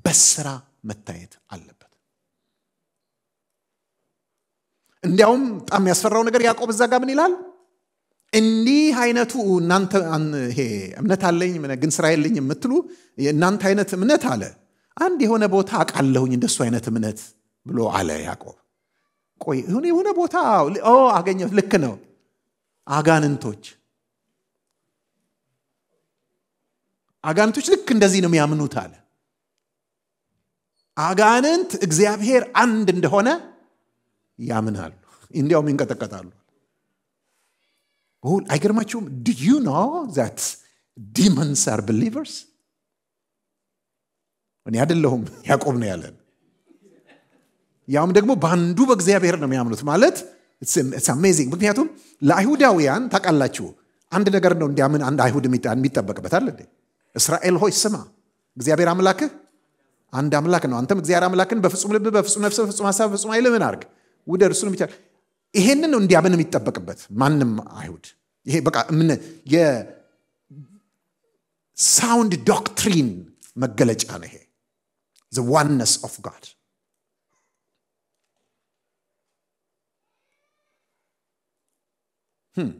በስራ መታየት አለበት። እንዲያውም በጣም ያስፈራው ነገር ያዕቆብ እዛ ጋር ምን ይላል? እንዲህ አይነቱ እናንተ ይሄ እምነት አለኝ ግን ስራ የለኝ የምትሉ እናንተ አይነት እምነት አለ አንድ የሆነ ቦታ አውቃለሁኝ እንደሱ አይነት እምነት ብሎ አለ ያዕቆብ። ቆይ የሆነ ቦታ አገኘ ልክ ነው። አጋንንቶች አጋንንቶች ልክ እንደዚህ ነው የሚያምኑት አለ። አጋንንት እግዚአብሔር አንድ እንደሆነ ያምናሉ፣ እንዲያውም ይንቀጠቀጣሉ። አይገርማችሁም? ድ ዩ ኖ ዲመንስ አር ቢሊቨርስ? እኔ አደለሁም ያዕቆብ ነው ያለን። ያውም ደግሞ በአንዱ በእግዚአብሔር ነው የሚያምኑት ማለት አሜዚንግ። ምክንያቱም ለአይሁዳውያን ታውቃላችሁ አንድ ነገር ነው እንዲያምን አንድ አይሁድ የሚጠበቅበታል እንዴ? እስራኤል ሆይ ስማ፣ እግዚአብሔር አምላክህ አንድ አምላክ ነው። አንተም እግዚአብሔር አምላክን በፍጹም ልብ፣ በፍጹም ነፍስ፣ በፍጹም ሀሳብ፣ በፍጹም ኃይል ምን አርግ ውደድ፣ እርሱን ብቻ። ይሄንን ነው እንዲያምን የሚጠበቅበት ማንም አይሁድ። ይሄ በቃ የሳውንድ ዶክትሪን መገለጫ ነው። ይሄ ዘ ዋነስ ኦፍ ጋድ Hmm.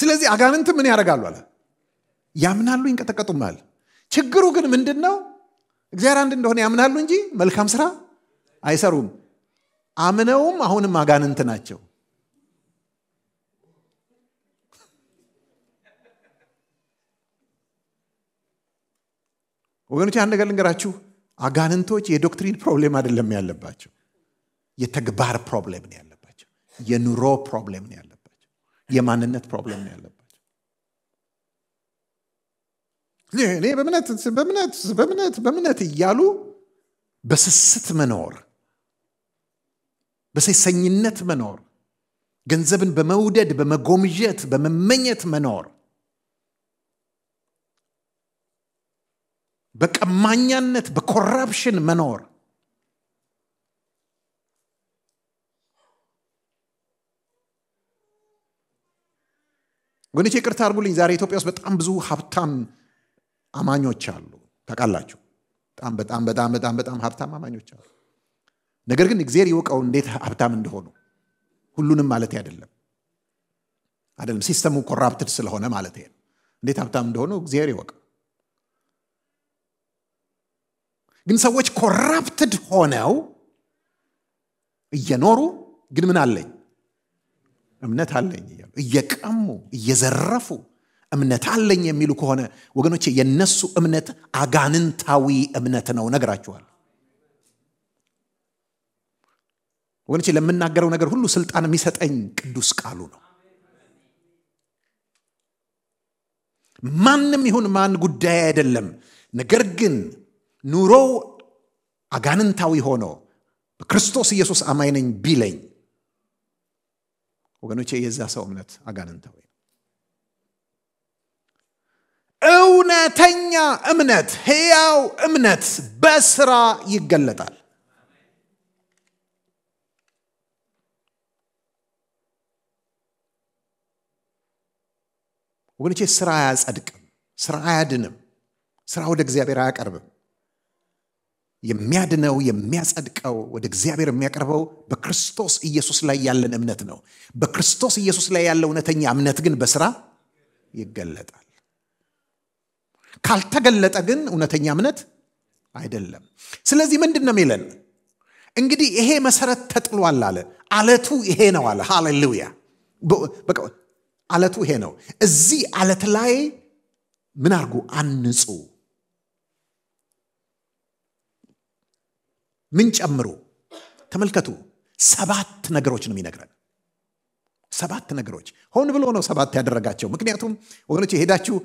ስለዚህ አጋንንት ምን ያደርጋሉ አለ ያምናሉ ይንቀጠቀጡማል ችግሩ ግን ምንድን ነው እግዚአብሔር አንድ እንደሆነ ያምናሉ እንጂ መልካም ስራ አይሰሩም አምነውም አሁንም አጋንንት ናቸው ወገኖች አንድ ነገር ልንገራችሁ አጋንንቶች የዶክትሪን ፕሮብሌም አይደለም ያለባቸው የተግባር ፕሮብሌም ነው ያለባቸው የኑሮ ፕሮብሌም ነው የማንነት ፕሮብለም ነው ያለባቸው። እኔ በእምነት በእምነት በእምነት በእምነት እያሉ በስስት መኖር፣ በሴሰኝነት መኖር፣ ገንዘብን በመውደድ በመጎምጀት በመመኘት መኖር፣ በቀማኛነት በኮራፕሽን መኖር ወገኖቼ ይቅርታ አርጉልኝ ዛሬ ኢትዮጵያ ውስጥ በጣም ብዙ ሀብታም አማኞች አሉ። ታቃላችሁ በጣም በጣም በጣም በጣም በጣም ሀብታም አማኞች አሉ። ነገር ግን እግዚአብሔር ይወቀው እንዴት ሀብታም እንደሆኑ። ሁሉንም ማለት አይደለም አይደለም፣ ሲስተሙ ኮራፕትድ ስለሆነ ማለት ነው። እንዴት ሀብታም እንደሆኑ እግዚአብሔር ይወቀው። ግን ሰዎች ኮራፕትድ ሆነው እየኖሩ ግን ምን አለኝ እምነት አለኝ እያሉ እየቀሙ እየዘረፉ እምነት አለኝ የሚሉ ከሆነ ወገኖቼ የነሱ እምነት አጋንንታዊ እምነት ነው ነግራችኋል ወገኖቼ ለምናገረው ነገር ሁሉ ስልጣን የሚሰጠኝ ቅዱስ ቃሉ ነው ማንም ይሁን ማን ጉዳይ አይደለም ነገር ግን ኑሮው አጋንንታዊ ሆኖ በክርስቶስ ኢየሱስ አማኝ ነኝ ቢለኝ ወገኖቼ የዛ ሰው እምነት አጋንንታዊ ነው። እውነተኛ እምነት፣ ህያው እምነት በስራ ይገለጣል። ወገኖቼ ስራ አያጸድቅም፣ ስራ አያድንም፣ ስራ ወደ እግዚአብሔር አያቀርብም። የሚያድነው የሚያጸድቀው ወደ እግዚአብሔር የሚያቀርበው በክርስቶስ ኢየሱስ ላይ ያለን እምነት ነው በክርስቶስ ኢየሱስ ላይ ያለ እውነተኛ እምነት ግን በስራ ይገለጣል ካልተገለጠ ግን እውነተኛ እምነት አይደለም ስለዚህ ምንድን ነው የሚለን እንግዲህ ይሄ መሰረት ተጥሏል አለ አለቱ ይሄ ነው አለ ሃሌሉያ አለቱ ይሄ ነው እዚህ አለት ላይ ምን አርጉ? አንጹ ምን ጨምሩ? ተመልከቱ፣ ሰባት ነገሮች ነው የሚነግረን። ሰባት ነገሮች ሆን ብሎ ነው ሰባት ያደረጋቸው። ምክንያቱም ወገኖች የሄዳችሁ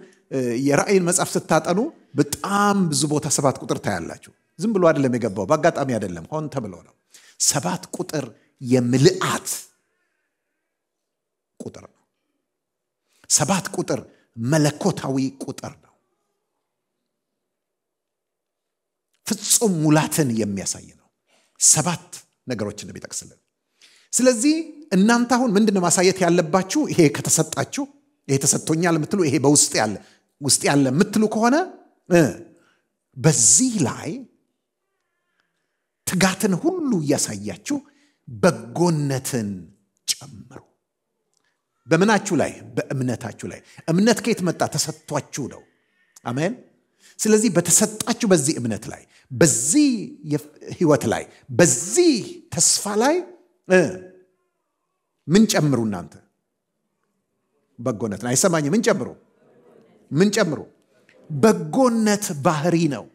የራእይን መጽሐፍ ስታጠኑ በጣም ብዙ ቦታ ሰባት ቁጥር ታያላችሁ። ዝም ብሎ አይደለም የገባው፣ በአጋጣሚ አይደለም፣ ሆን ተብሎ ነው። ሰባት ቁጥር የምልአት ቁጥር ነው። ሰባት ቁጥር መለኮታዊ ቁጥር ነው። ፍጹም ሙላትን የሚያሳይ ነው። ሰባት ነገሮችን ነው የሚጠቅስልን። ስለዚህ እናንተ አሁን ምንድን ማሳየት ያለባችሁ? ይሄ ከተሰጣችሁ ይሄ ተሰጥቶኛል የምትሉ ይሄ በውስጥ ያለ ውስጥ ያለ የምትሉ ከሆነ በዚህ ላይ ትጋትን ሁሉ እያሳያችሁ በጎነትን ጨምሩ። በምናችሁ ላይ? በእምነታችሁ ላይ። እምነት ከየት መጣ? ተሰጥቷችሁ ነው። አሜን። ስለዚህ በተሰጣችሁ በዚህ እምነት ላይ በዚህ ህይወት ላይ በዚህ ተስፋ ላይ ምን ጨምሩ እናንተ በጎነት አይሰማኝ ምን ጨምሩ ምን ጨምሩ በጎነት ባህሪ ነው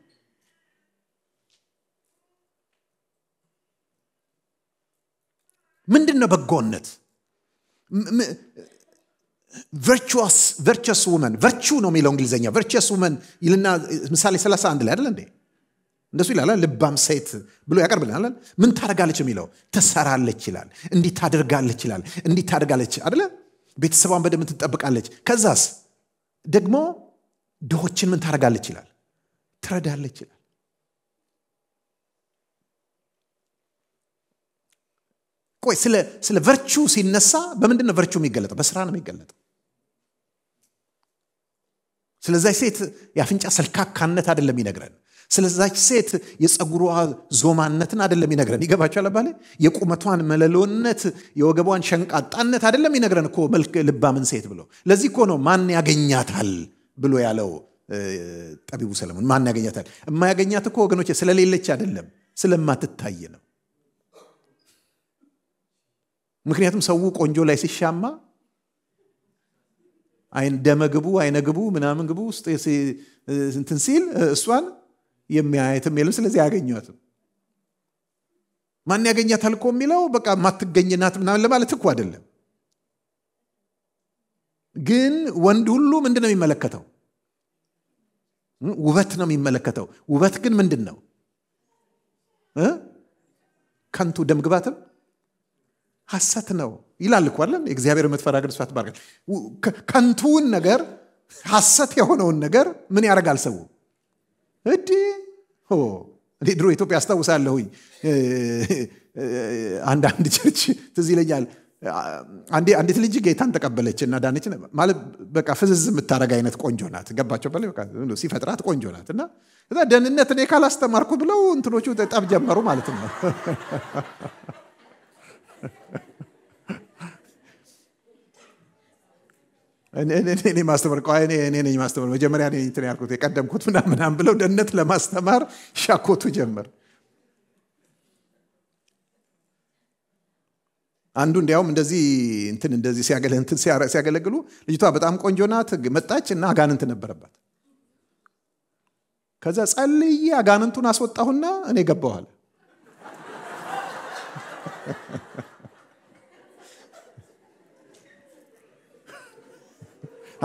ምንድን ነው በጎነት ቨርቹስ ውመን ቨርቹ ነው የሚለው እንግሊዝኛ ቨርቹስ ውመን ይልና ምሳሌ 31 ላይ አይደል እንዴ እንደሱ ይላል ልባም ሴት ብሎ ያቀርብልናል ምን ታደርጋለች የሚለው ትሰራለች ይላል እንዲህ ታደርጋለች ይላል እንዲህ ታደርጋለች አደለ ቤተሰቧን በደንብ ትጠብቃለች ከዛስ ደግሞ ድሆችን ምን ታደርጋለች ይላል ትረዳለች ይላል ቆይ ስለ ቨርቹ ሲነሳ በምንድን ቨርቹ የሚገለጠው በስራ ነው የሚገለጠው ስለዛች ሴት የአፍንጫ ሰልካካነት አይደለም ይነግረን ስለዛች ሴት የፀጉሯ ዞማነትን አይደለም ይነግረን ይገባቸዋል አባለ የቁመቷን መለሎነት የወገቧን ሸንቃጣነት አይደለም ይነግረን እኮ መልክ ልባምን ሴት ብሎ ለዚህ እኮ ነው ማን ያገኛታል ብሎ ያለው ጠቢቡ ሰለሞን ማን ያገኛታል የማያገኛት እኮ ወገኖች ስለሌለች አይደለም ስለማትታይ ነው ምክንያቱም ሰው ቆንጆ ላይ ሲሻማ ደመ ግቡ አይነ ግቡ ምናምን ግቡ ውስጥ እንትን ሲል እሷን የሚያየትም የለም። ስለዚህ አያገኟትም። ማን ያገኛታል እኮ የሚለው በቃ ማትገኝናት ምናምን ለማለት እኮ አይደለም። ግን ወንድ ሁሉ ምንድን ነው የሚመለከተው? ውበት ነው የሚመለከተው። ውበት ግን ምንድን ነው? ከንቱ ደምግባትም ሐሰት ነው ይላል እኮ አይደል? የእግዚአብሔር የምትፈራ ግን ስፋት ትባርካለች። ከንቱውን ነገር ሐሰት የሆነውን ነገር ምን ያደርጋል ሰው እዲ ድሮ ኢትዮጵያ አስታውሳለሁኝ አንዳንድ ቸርች ትዝ ይለኛል። አንዲት ልጅ ጌታን ተቀበለች እና ዳነች። ማለት በቃ ፍዝዝ የምታደረግ አይነት ቆንጆ ናት። ገባቸው በላይ ሲፈጥራት ቆንጆ ናት እና እዛ ደህንነት እኔ ካላስተማርኩ ብለው እንትኖቹ ጠብ ጀመሩ ማለት ነው። እኔ ማስተማር ቆይ ነኝ ማስተማር መጀመሪያ እኔ እንትን ያልኩት የቀደምኩት ምናምናም ብለው ደህንነት ለማስተማር ሻኮቱ ጀመር። አንዱ እንዲያውም እንደዚህ እንትን እንደዚህ ሲያገለግሉ ልጅቷ በጣም ቆንጆ ናት። መጣች እና አጋንንት ነበረባት። ከዛ ጸልዬ አጋንንቱን አስወጣሁና እኔ ገባኋል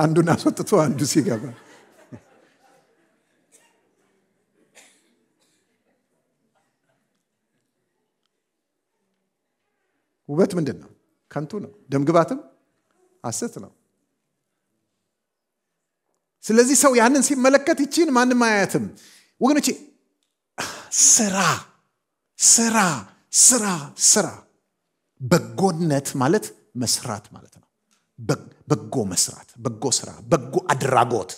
አንዱን አስወጥቶ አንዱ ሲገባ ውበት ምንድን ነው? ከንቱ ነው። ደምግባትም አሰት ነው። ስለዚህ ሰው ያንን ሲመለከት ይችን ማንም አያትም። ወገኖቼ ስራ ስራ ስራ ስራ በጎነት ማለት መስራት ማለት ነው። በጎ መስራት፣ በጎ ስራ፣ በጎ አድራጎት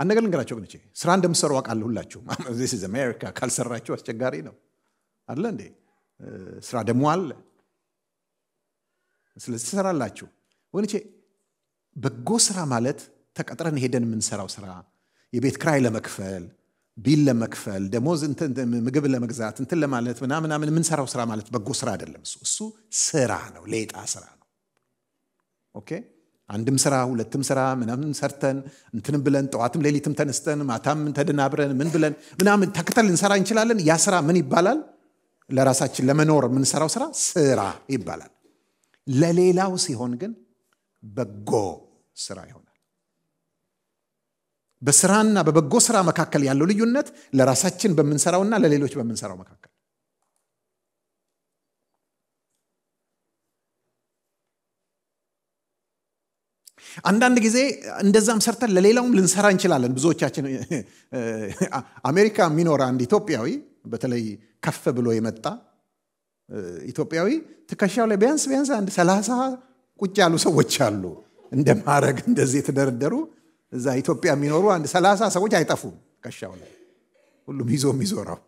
አንድ ነገር ልንገራቸው ግን ስራ እንደምሰሩ አውቃለሁ። ሁላችሁ አሜሪካ ካልሰራችሁ አስቸጋሪ ነው አለ እንዴ? ስራ ደግሞ አለ። ስለዚህ ትሰራላችሁ ወገኖቼ። በጎ ስራ ማለት ተቀጥረን ሄደን የምንሰራው ስራ የቤት ክራይ ለመክፈል ቢል ለመክፈል ደሞዝ ምግብ ለመግዛት እንትን ለማለት ምናምናምን የምንሰራው ስራ ማለት በጎ ስራ አይደለም። እሱ እሱ ስራ ነው፣ ሌጣ ስራ ነው። ኦኬ አንድም ስራ ሁለትም ስራ ምናምን ሰርተን እንትንም ብለን ጠዋትም ሌሊትም ተነስተን ማታም ተደናብረን ምን ብለን ምናምን ተክተል ልንሰራ እንችላለን። ያ ስራ ምን ይባላል? ለራሳችን ለመኖር የምንሰራው ስራ ስራ ይባላል። ለሌላው ሲሆን ግን በጎ ስራ ይሆናል። በስራና በበጎ ስራ መካከል ያለው ልዩነት ለራሳችን በምንሰራውና ለሌሎች በምንሰራው መካከል አንዳንድ ጊዜ እንደዛም ሰርተን ለሌላውም ልንሰራ እንችላለን። ብዙዎቻችን አሜሪካ የሚኖር አንድ ኢትዮጵያዊ በተለይ ከፍ ብሎ የመጣ ኢትዮጵያዊ ትከሻው ላይ ቢያንስ ቢያንስ አንድ ሰላሳ ቁጭ ያሉ ሰዎች አሉ። እንደ ማዕረግ እንደዚህ የተደረደሩ እዛ ኢትዮጵያ የሚኖሩ አንድ ሰላሳ ሰዎች አይጠፉም ከሻው ላይ ሁሉም ይዞ የሚዞረው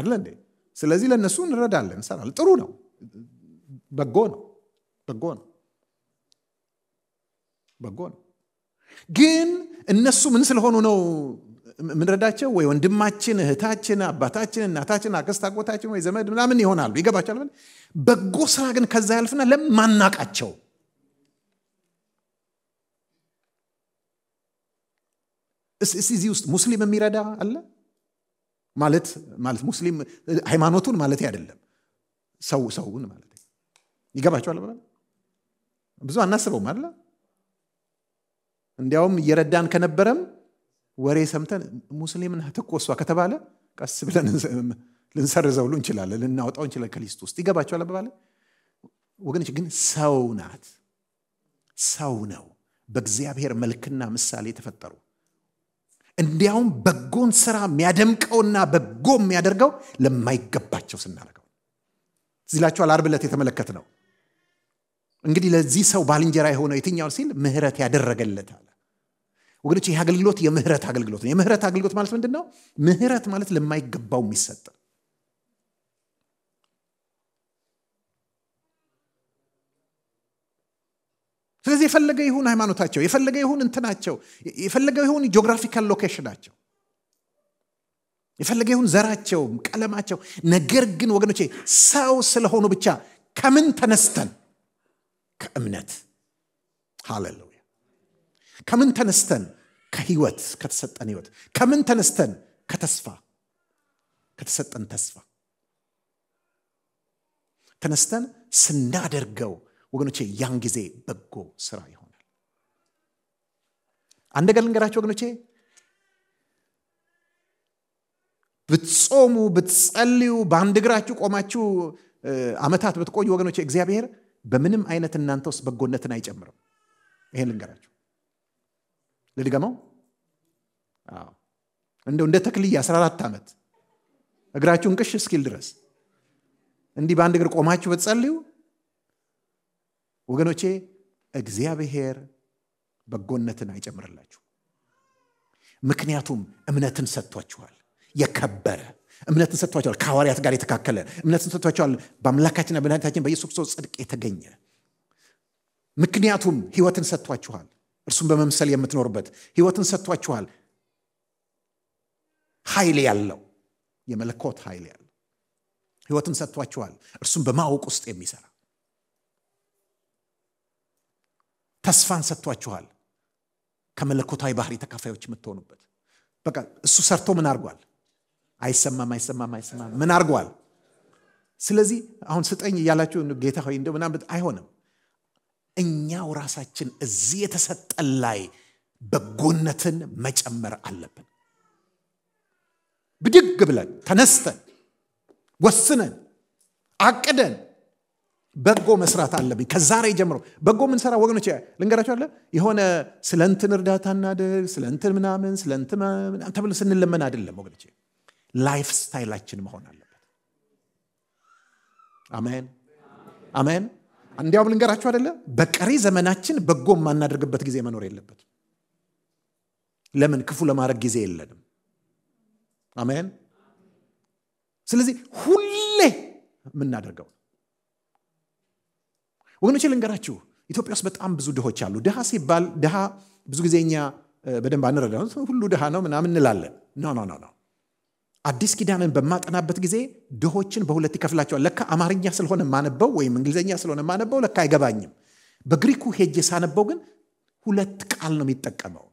አለ እንዴ? ስለዚህ ለእነሱ እንረዳለን፣ እንሰራለን። ጥሩ ነው፣ በጎ ነው፣ በጎ ነው፣ በጎ ነው። ግን እነሱ ምን ስለሆኑ ነው የምንረዳቸው? ወይ ወንድማችን፣ እህታችን፣ አባታችን፣ እናታችን፣ አክስት፣ አጎታችን ወይ ዘመድ ምናምን ይሆናሉ። ይገባቸዋል። በጎ ስራ ግን ከዛ ያልፍና ለማናቃቸው እስቲ እዚህ ውስጥ ሙስሊም የሚረዳ አለ ማለት ማለት ሙስሊም ሃይማኖቱን ማለት አይደለም፣ ሰው ሰውን ማለት ይገባቸዋል። ብዙ አናስበውም አለ። እንዲያውም እየረዳን ከነበረም ወሬ ሰምተን ሙስሊምን ናት እሷ ከተባለ ቀስ ብለን ልንሰርዘውሉ እንችላለን፣ ልናወጣው እንችላለን ከሊስት ውስጥ ይገባቸዋል። በባለ ወገኖች ግን ሰው ናት፣ ሰው ነው፣ በእግዚአብሔር መልክና ምሳሌ የተፈጠሩ እንዲያውም በጎን ስራ የሚያደምቀውና በጎ የሚያደርገው ለማይገባቸው ስናደርገው እዚህ አርብ ዕለት የተመለከት ነው እንግዲህ ለዚህ ሰው ባልንጀራ የሆነው የትኛው ሲል ምህረት ያደረገለት አለ ወገኖች ይህ አገልግሎት የምህረት አገልግሎት ነው የምህረት አገልግሎት ማለት ምንድን ነው ምህረት ማለት ለማይገባው የሚሰጥ ስለዚህ የፈለገ ይሁን ሃይማኖታቸው፣ የፈለገ ይሁን እንትናቸው፣ የፈለገ ይሁን ጂኦግራፊካል ሎኬሽናቸው፣ የፈለገ ይሁን ዘራቸው፣ ቀለማቸው። ነገር ግን ወገኖቼ ሰው ስለሆኑ ብቻ ከምን ተነስተን ከእምነት ሃሌሉያ ከምን ተነስተን ከህይወት ከተሰጠን ህይወት ከምን ተነስተን ከተስፋ ከተሰጠን ተስፋ ተነስተን ስናደርገው ወገኖቼ ያን ጊዜ በጎ ስራ ይሆናል። አንድ ገር ልንገራችሁ ወገኖቼ፣ ብትጾሙ፣ ብትጸልዩ፣ በአንድ እግራችሁ ቆማችሁ አመታት ብትቆዩ ወገኖቼ እግዚአብሔር በምንም አይነት እናንተ ውስጥ በጎነትን አይጨምርም። ይሄን ልንገራችሁ። ልድገመው። እንደው እንደ ተክልዬ 14 ዓመት እግራችሁን ቅሽ እስኪል ድረስ እንዲህ በአንድ እግር ቆማችሁ ብትጸልዩ ወገኖቼ እግዚአብሔር በጎነትን አይጨምርላችሁ ምክንያቱም እምነትን ሰጥቷችኋል የከበረ እምነትን ሰጥቷቸዋል ከሐዋርያት ጋር የተካከለ እምነትን ሰጥቷቸዋል በአምላካችንና በመድኃኒታችን በኢየሱስ ክርስቶስ ጽድቅ የተገኘ ምክንያቱም ህይወትን ሰጥቷችኋል እርሱም በመምሰል የምትኖርበት ህይወትን ሰጥቷችኋል ኃይል ያለው የመለኮት ኃይል ያለው ህይወትን ሰጥቷችኋል እርሱም በማወቅ ውስጥ የሚሰራ ተስፋን ሰጥቷችኋል ከመለኮታዊ ባህሪ ተካፋዮች የምትሆኑበት በቃ እሱ ሰርቶ ምን አርጓል አይሰማም አይሰማም አይሰማም ምን አርጓል ስለዚህ አሁን ስጠኝ እያላችሁ ጌታ ሆይ እንደ ምናምን አይሆንም እኛው ራሳችን እዚህ የተሰጠን ላይ በጎነትን መጨመር አለብን ብድግ ብለን ተነስተን ወስነን አቅደን በጎ መስራት አለብኝ ከዛሬ ጀምሮ በጎ ምንሰራ ወገኖች ልንገራቸው አለ የሆነ ስለ እንትን እርዳታ እናድር ስለ እንትን ምናምን ስለ እንትን ተብሎ ስንለመን አይደለም ወገኖች ላይፍ ስታይላችን መሆን አለበት አሜን አሜን እንዲያውም ልንገራቸው አደለ በቀሪ ዘመናችን በጎ የማናደርግበት ጊዜ መኖር የለበት ለምን ክፉ ለማድረግ ጊዜ የለንም አሜን ስለዚህ ሁሌ የምናደርገው ወገኖች ልንገራችሁ ኢትዮጵያ ውስጥ በጣም ብዙ ድሆች አሉ ድሃ ሲባል ድሃ ብዙ ጊዜ እኛ በደንብ አንረዳ ሁሉ ድሃ ነው ምናምን እንላለን ኖ ኖ ኖ አዲስ ኪዳንን በማጠናበት ጊዜ ድሆችን በሁለት ይከፍላቸዋል ለካ አማርኛ ስለሆነ ማነበው ወይም እንግሊዝኛ ስለሆነ ማነበው ለካ አይገባኝም በግሪኩ ሄጄ ሳነበው ግን ሁለት ቃል ነው የሚጠቀመው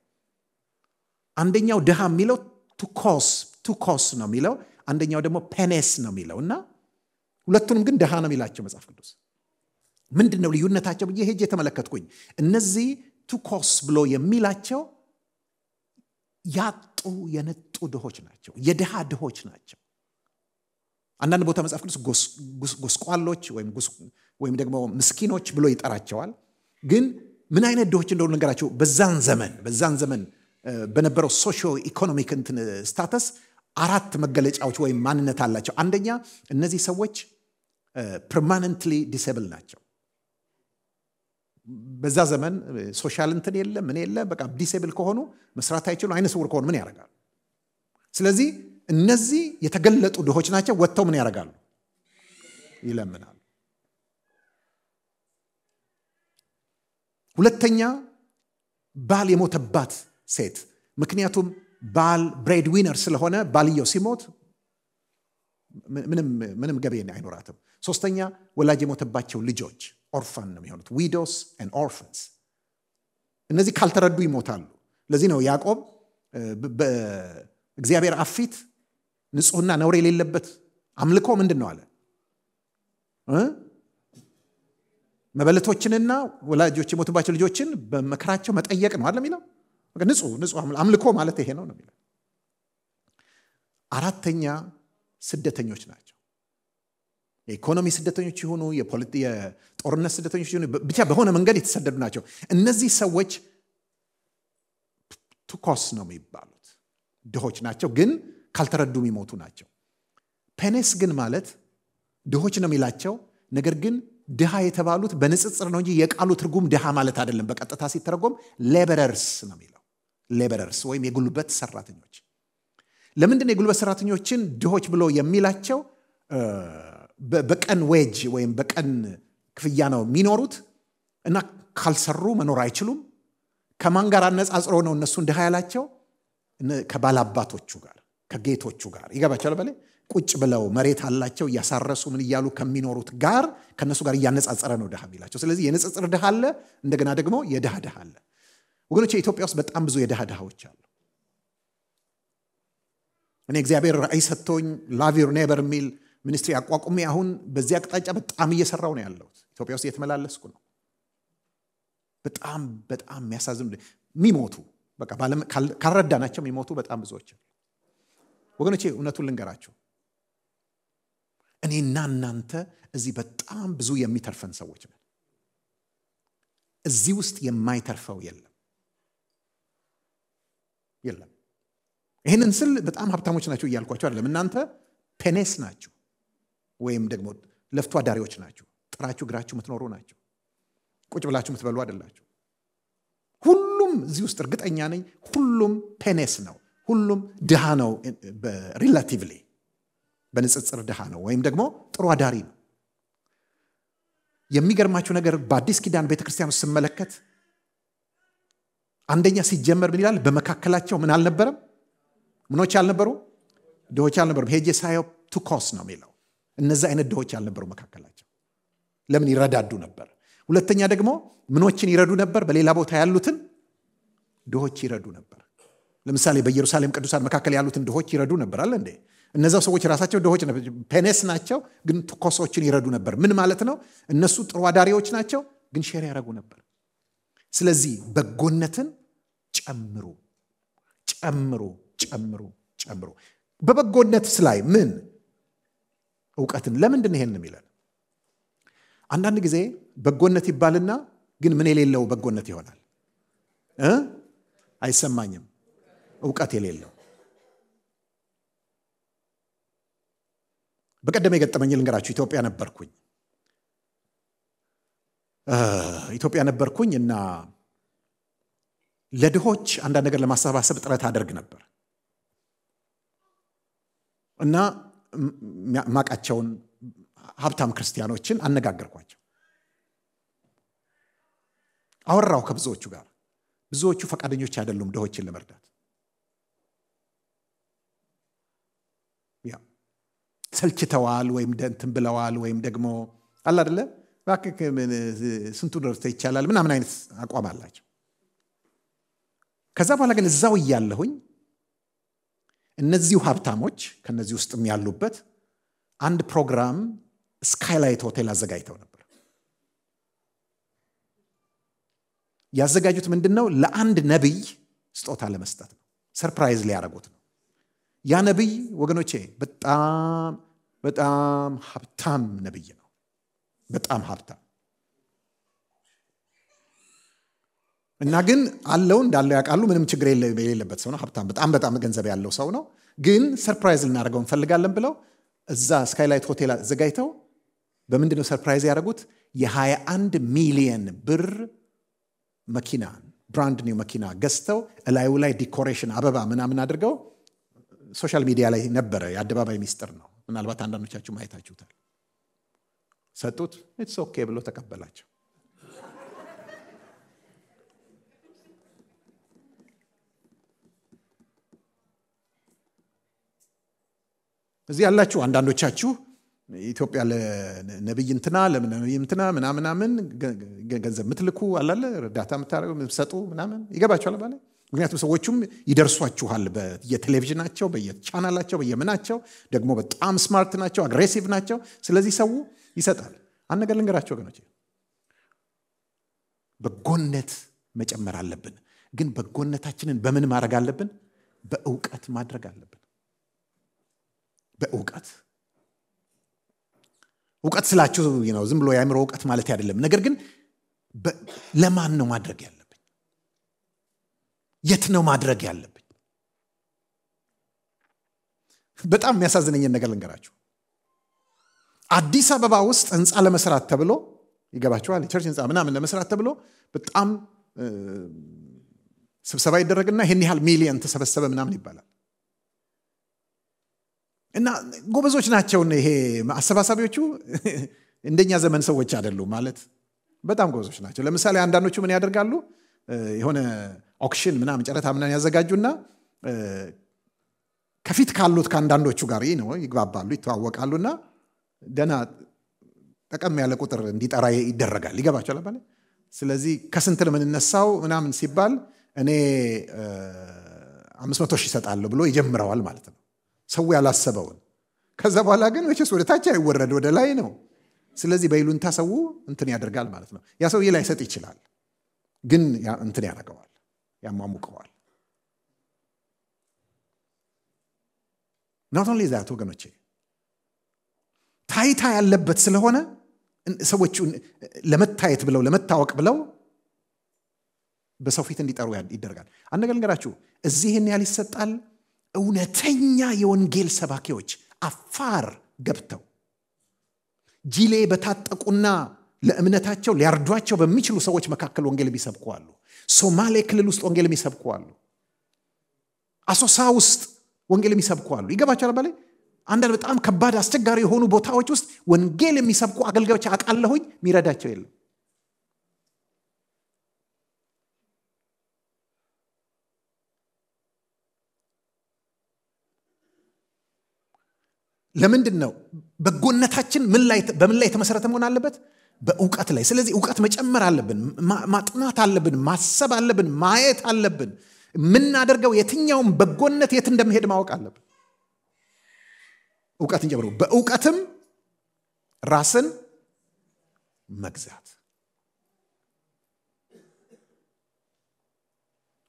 አንደኛው ድሃ የሚለው ቱኮስ ቱኮስ ነው የሚለው አንደኛው ደግሞ ፔኔስ ነው የሚለው እና ሁለቱንም ግን ድሃ ነው የሚላቸው መጽሐፍ ቅዱስ ምንድን ነው ልዩነታቸው ብዬ ሄጅ የተመለከትኩኝ እነዚህ ቱኮስ ብሎ የሚላቸው ያጡ የነጡ ድሆች ናቸው የድሃ ድሆች ናቸው አንዳንድ ቦታ መጽሐፍ ቅዱስ ጎስቋሎች ወይም ደግሞ ምስኪኖች ብሎ ይጠራቸዋል ግን ምን አይነት ድሆች እንደሆኑ ነገራቸው በዛን ዘመን በዛን ዘመን በነበረው ሶሽ ኢኮኖሚክ እንትን ስታተስ አራት መገለጫዎች ወይም ማንነት አላቸው አንደኛ እነዚህ ሰዎች ፐርማነንትሊ ዲስብል ናቸው በዛ ዘመን ሶሻል እንትን የለ ምን የለ በቃ ዲሴብል ከሆኑ መስራት አይችሉ አይነ ስውር ከሆኑ ምን ያደርጋሉ ስለዚህ እነዚህ የተገለጡ ድሆች ናቸው ወጥተው ምን ያደርጋሉ ይለምናሉ ሁለተኛ ባል የሞተባት ሴት ምክንያቱም ባል ብሬድ ዊነር ስለሆነ ባልየው ሲሞት ምንም ገበን አይኖራትም ሶስተኛ ወላጅ የሞተባቸው ልጆች ኦርፋን ነው የሚሆኑት ዊዶስ ን ኦርፋንስ እነዚህ ካልተረዱ ይሞታሉ ለዚህ ነው ያዕቆብ በእግዚአብሔር አፊት ንጹህና ነውር የሌለበት አምልኮ ምንድን ነው አለ መበለቶችንና ወላጆች የሞቱባቸው ልጆችን በመከራቸው መጠየቅ ነው አለ የሚለው ንጹህ ንጹህ አምልኮ ማለት ይሄ ነው ነው የሚለው አራተኛ ስደተኞች ናቸው የኢኮኖሚ ስደተኞች ይሆኑ የጦርነት ስደተኞች የሆኑ ብቻ በሆነ መንገድ የተሰደዱ ናቸው። እነዚህ ሰዎች ቱኮስ ነው የሚባሉት ድሆች ናቸው፣ ግን ካልተረዱ የሚሞቱ ናቸው። ፔኔስ ግን ማለት ድሆች ነው የሚላቸው ነገር ግን ድሃ የተባሉት በንጽጽር ነው እንጂ የቃሉ ትርጉም ድሃ ማለት አይደለም። በቀጥታ ሲተረጎም ሌበረርስ ነው የሚለው ሌበረርስ ወይም የጉልበት ሰራተኞች። ለምንድን የጉልበት ሰራተኞችን ድሆች ብሎ የሚላቸው? በቀን ወጅ ወይም በቀን ክፍያ ነው የሚኖሩት እና ካልሰሩ መኖር አይችሉም። ከማን ጋር አነጻጽሮ ነው እነሱ እንዲህ ያላቸው? ከባላባቶቹ ጋር ከጌቶቹ ጋር ይገባቸዋል። በላይ ቁጭ ብለው መሬት አላቸው እያሳረሱ ምን እያሉ ከሚኖሩት ጋር ከእነሱ ጋር እያነጻጸረ ነው ድሃ የሚላቸው። ስለዚህ የንጽጽር ድሃ አለ፣ እንደገና ደግሞ የድሃ ድሃ አለ። ወገኖች ኢትዮጵያ ውስጥ በጣም ብዙ የድሃ ድሃዎች አሉ። እኔ እግዚአብሔር ራእይ ሰጥቶኝ ላቪር ኔበር የሚል ሚኒስትሪ አቋቁሜ አሁን በዚህ አቅጣጫ በጣም እየሰራው ነው ያለሁት። ኢትዮጵያ ውስጥ እየተመላለስኩ ነው። በጣም በጣም የሚያሳዝም የሚሞቱ ካልረዳ ናቸው የሚሞቱ በጣም ብዙዎች ወገኖቼ፣ እውነቱን ልንገራቸው። እኔና እናንተ እዚህ በጣም ብዙ የሚተርፈን ሰዎች ነን። እዚህ ውስጥ የማይተርፈው የለም የለም። ይህንን ስል በጣም ሀብታሞች ናቸው እያልኳቸው አለም እናንተ ፔኔስ ናቸው ወይም ደግሞ ለፍቶ አዳሪዎች ናችሁ። ጥራችሁ እግራችሁ የምትኖሩ ናቸው። ቁጭ ብላችሁ የምትበሉ አይደላችሁ። ሁሉም እዚህ ውስጥ እርግጠኛ ነኝ፣ ሁሉም ፔኔስ ነው። ሁሉም ድሃ ነው። ሪላቲቭሊ በንጽጽር ድሃ ነው፣ ወይም ደግሞ ጥሩ አዳሪ ነው። የሚገርማችሁ ነገር በአዲስ ኪዳን ቤተክርስቲያን ውስጥ ስመለከት አንደኛ ሲጀመር ምን ይላል? በመካከላቸው ምን አልነበረም? ምኖች አልነበሩ፣ ድሆች አልነበሩም። ሄጄ ሳየው ቱኮስ ነው የሚለው እነዚህ አይነት ድሆች አልነበሩ መካከላቸው ለምን ይረዳዱ ነበር ሁለተኛ ደግሞ ምኖችን ይረዱ ነበር በሌላ ቦታ ያሉትን ድሆች ይረዱ ነበር ለምሳሌ በኢየሩሳሌም ቅዱሳን መካከል ያሉትን ድሆች ይረዱ ነበር አለ እንዴ እነዛው ሰዎች ራሳቸው ድሆች ፔኔስ ናቸው ግን ትኮሶችን ይረዱ ነበር ምን ማለት ነው እነሱ ጥሩ አዳሪዎች ናቸው ግን ሼር ያደረጉ ነበር ስለዚህ በጎነትን ጨምሩ ጨምሩ ጨምሩ ጨምሩ በበጎነት ላይ ምን እውቀትን ለምንድን ይሄን የሚለን? አንዳንድ ጊዜ በጎነት ይባልና ግን ምን የሌለው በጎነት ይሆናል። አይሰማኝም። እውቀት የሌለው በቀደም የገጠመኝ ልንገራችሁ። ኢትዮጵያ ነበርኩኝ ኢትዮጵያ ነበርኩኝ እና ለድሆች አንዳንድ ነገር ለማሰባሰብ ጥረት አደርግ ነበር እና ማቃቸውን ሀብታም ክርስቲያኖችን አነጋገርኳቸው። አወራው ከብዙዎቹ ጋር። ብዙዎቹ ፈቃደኞች አይደሉም ድሆችን ለመርዳት። ሰልችተዋል ወይም እንትን ብለዋል ወይም ደግሞ አለ አደለ ስንቱ ደርሰ ይቻላል ምናምን አይነት አቋም አላቸው። ከዛ በኋላ ግን እዛው እያለሁኝ እነዚሁ ሀብታሞች ከነዚህ ውስጥም ያሉበት አንድ ፕሮግራም ስካይላይት ሆቴል አዘጋጅተው ነበር። ያዘጋጁት ምንድን ነው? ለአንድ ነቢይ ስጦታ ለመስጠት ነው። ሰርፕራይዝ ሊያደረጉት ነው። ያ ነቢይ ወገኖቼ በጣም በጣም ሀብታም ነቢይ ነው። በጣም ሀብታም እና ግን አለው እንዳለው ያውቃሉ። ምንም ችግር የሌለበት ሰው ነው። ሀብታም በጣም በጣም ገንዘብ ያለው ሰው ነው። ግን ሰርፕራይዝ ልናደርገው እንፈልጋለን ብለው እዛ ስካይላይት ሆቴል አዘጋጅተው በምንድነው ሰርፕራይዝ ያደረጉት? የ21 ሚሊየን ብር መኪና ብራንድ ኒው መኪና ገዝተው እላዩ ላይ ዲኮሬሽን አበባ ምናምን አድርገው ሶሻል ሚዲያ ላይ ነበረ። የአደባባይ ሚስጥር ነው። ምናልባት አንዳንዶቻችሁ ማየታችሁታል። ሰጡት። ኢትስ ኦኬ ብሎ ተቀበላቸው። እዚህ ያላችሁ አንዳንዶቻችሁ ኢትዮጵያ ለነብይ እንትና ለነብይ እንትና ምናምናምን ገንዘብ ምትልኩ አላለ እርዳታ ምታደረጉ ምሰጡ ምናምን ይገባችኋል ባለ ምክንያቱም ሰዎቹም ይደርሷችኋል በየቴሌቪዥናቸው በየቻናላቸው በየምናቸው ደግሞ በጣም ስማርት ናቸው አግሬሲቭ ናቸው ስለዚህ ሰው ይሰጣል አንድ ነገር ልንገራቸው ወገኖች በጎነት መጨመር አለብን ግን በጎነታችንን በምን ማድረግ አለብን በእውቀት ማድረግ አለብን በእውቀት እውቀት ስላችሁ ነው ዝም ብሎ የአእምሮ እውቀት ማለት አይደለም። ነገር ግን ለማን ነው ማድረግ ያለብኝ? የት ነው ማድረግ ያለብኝ? በጣም የሚያሳዝነኝን ነገር ልንገራችሁ። አዲስ አበባ ውስጥ ህንፃ ለመስራት ተብሎ ይገባችኋል፣ የቸርች ህንፃ ምናምን ለመስራት ተብሎ በጣም ስብሰባ ይደረግና ይህን ያህል ሚሊየን ተሰበሰበ ምናምን ይባላል። እና ጎበዞች ናቸው ይሄ አሰባሳቢዎቹ እንደኛ ዘመን ሰዎች አይደሉም ማለት በጣም ጎበዞች ናቸው። ለምሳሌ አንዳንዶቹ ምን ያደርጋሉ? የሆነ ኦክሽን ምናምን ጨረታ ምናን ያዘጋጁና ከፊት ካሉት ከአንዳንዶቹ ጋር ነው ይግባባሉ፣ ይተዋወቃሉና ደና ጠቀም ያለ ቁጥር እንዲጠራ ይደረጋል። ይገባቸዋል አባለ ስለዚህ ከስንት ነው የምንነሳው ምናምን ሲባል እኔ አምስት መቶ ሺህ ይሰጣለሁ ብሎ ይጀምረዋል ማለት ነው። ሰው ያላሰበውን። ከዛ በኋላ ግን መቼስ ወደ ታች አይወረድ ወደ ላይ ነው። ስለዚህ በይሉንታ ሰው እንትን ያደርጋል ማለት ነው። ያ ሰውዬ ላይሰጥ ይችላል፣ ግን እንትን ያደረገዋል ያሟሙቀዋል። ናት ኦንሊ ዛት ወገኖቼ ታይታ ያለበት ስለሆነ ሰዎቹ ለመታየት ብለው ለመታወቅ ብለው በሰው ፊት እንዲጠሩ ይደረጋል። አንድ ነገር ልንገራችሁ፣ እዚህ ይህን ያህል ይሰጣል፣ እውነተኛ የወንጌል ሰባኪዎች አፋር ገብተው ጂሌ በታጠቁና ለእምነታቸው ሊያርዷቸው በሚችሉ ሰዎች መካከል ወንጌል የሚሰብኩ አሉ። ሶማሌ ክልል ውስጥ ወንጌል የሚሰብኩ አሉ። አሶሳ ውስጥ ወንጌል የሚሰብኩ አሉ። ይገባቸው ባላይ አንዳንድ በጣም ከባድ አስቸጋሪ የሆኑ ቦታዎች ውስጥ ወንጌል የሚሰብኩ አገልጋዮች አቃለሁኝ፣ የሚረዳቸው የለም። ለምንድን ነው በጎነታችን በምን ላይ የተመሰረተ መሆን አለበት በእውቀት ላይ ስለዚህ እውቀት መጨመር አለብን ማጥናት አለብን ማሰብ አለብን ማየት አለብን የምናደርገው የትኛውም በጎነት የት እንደምሄድ ማወቅ አለብን እውቀትን ጨምሮ በእውቀትም ራስን መግዛት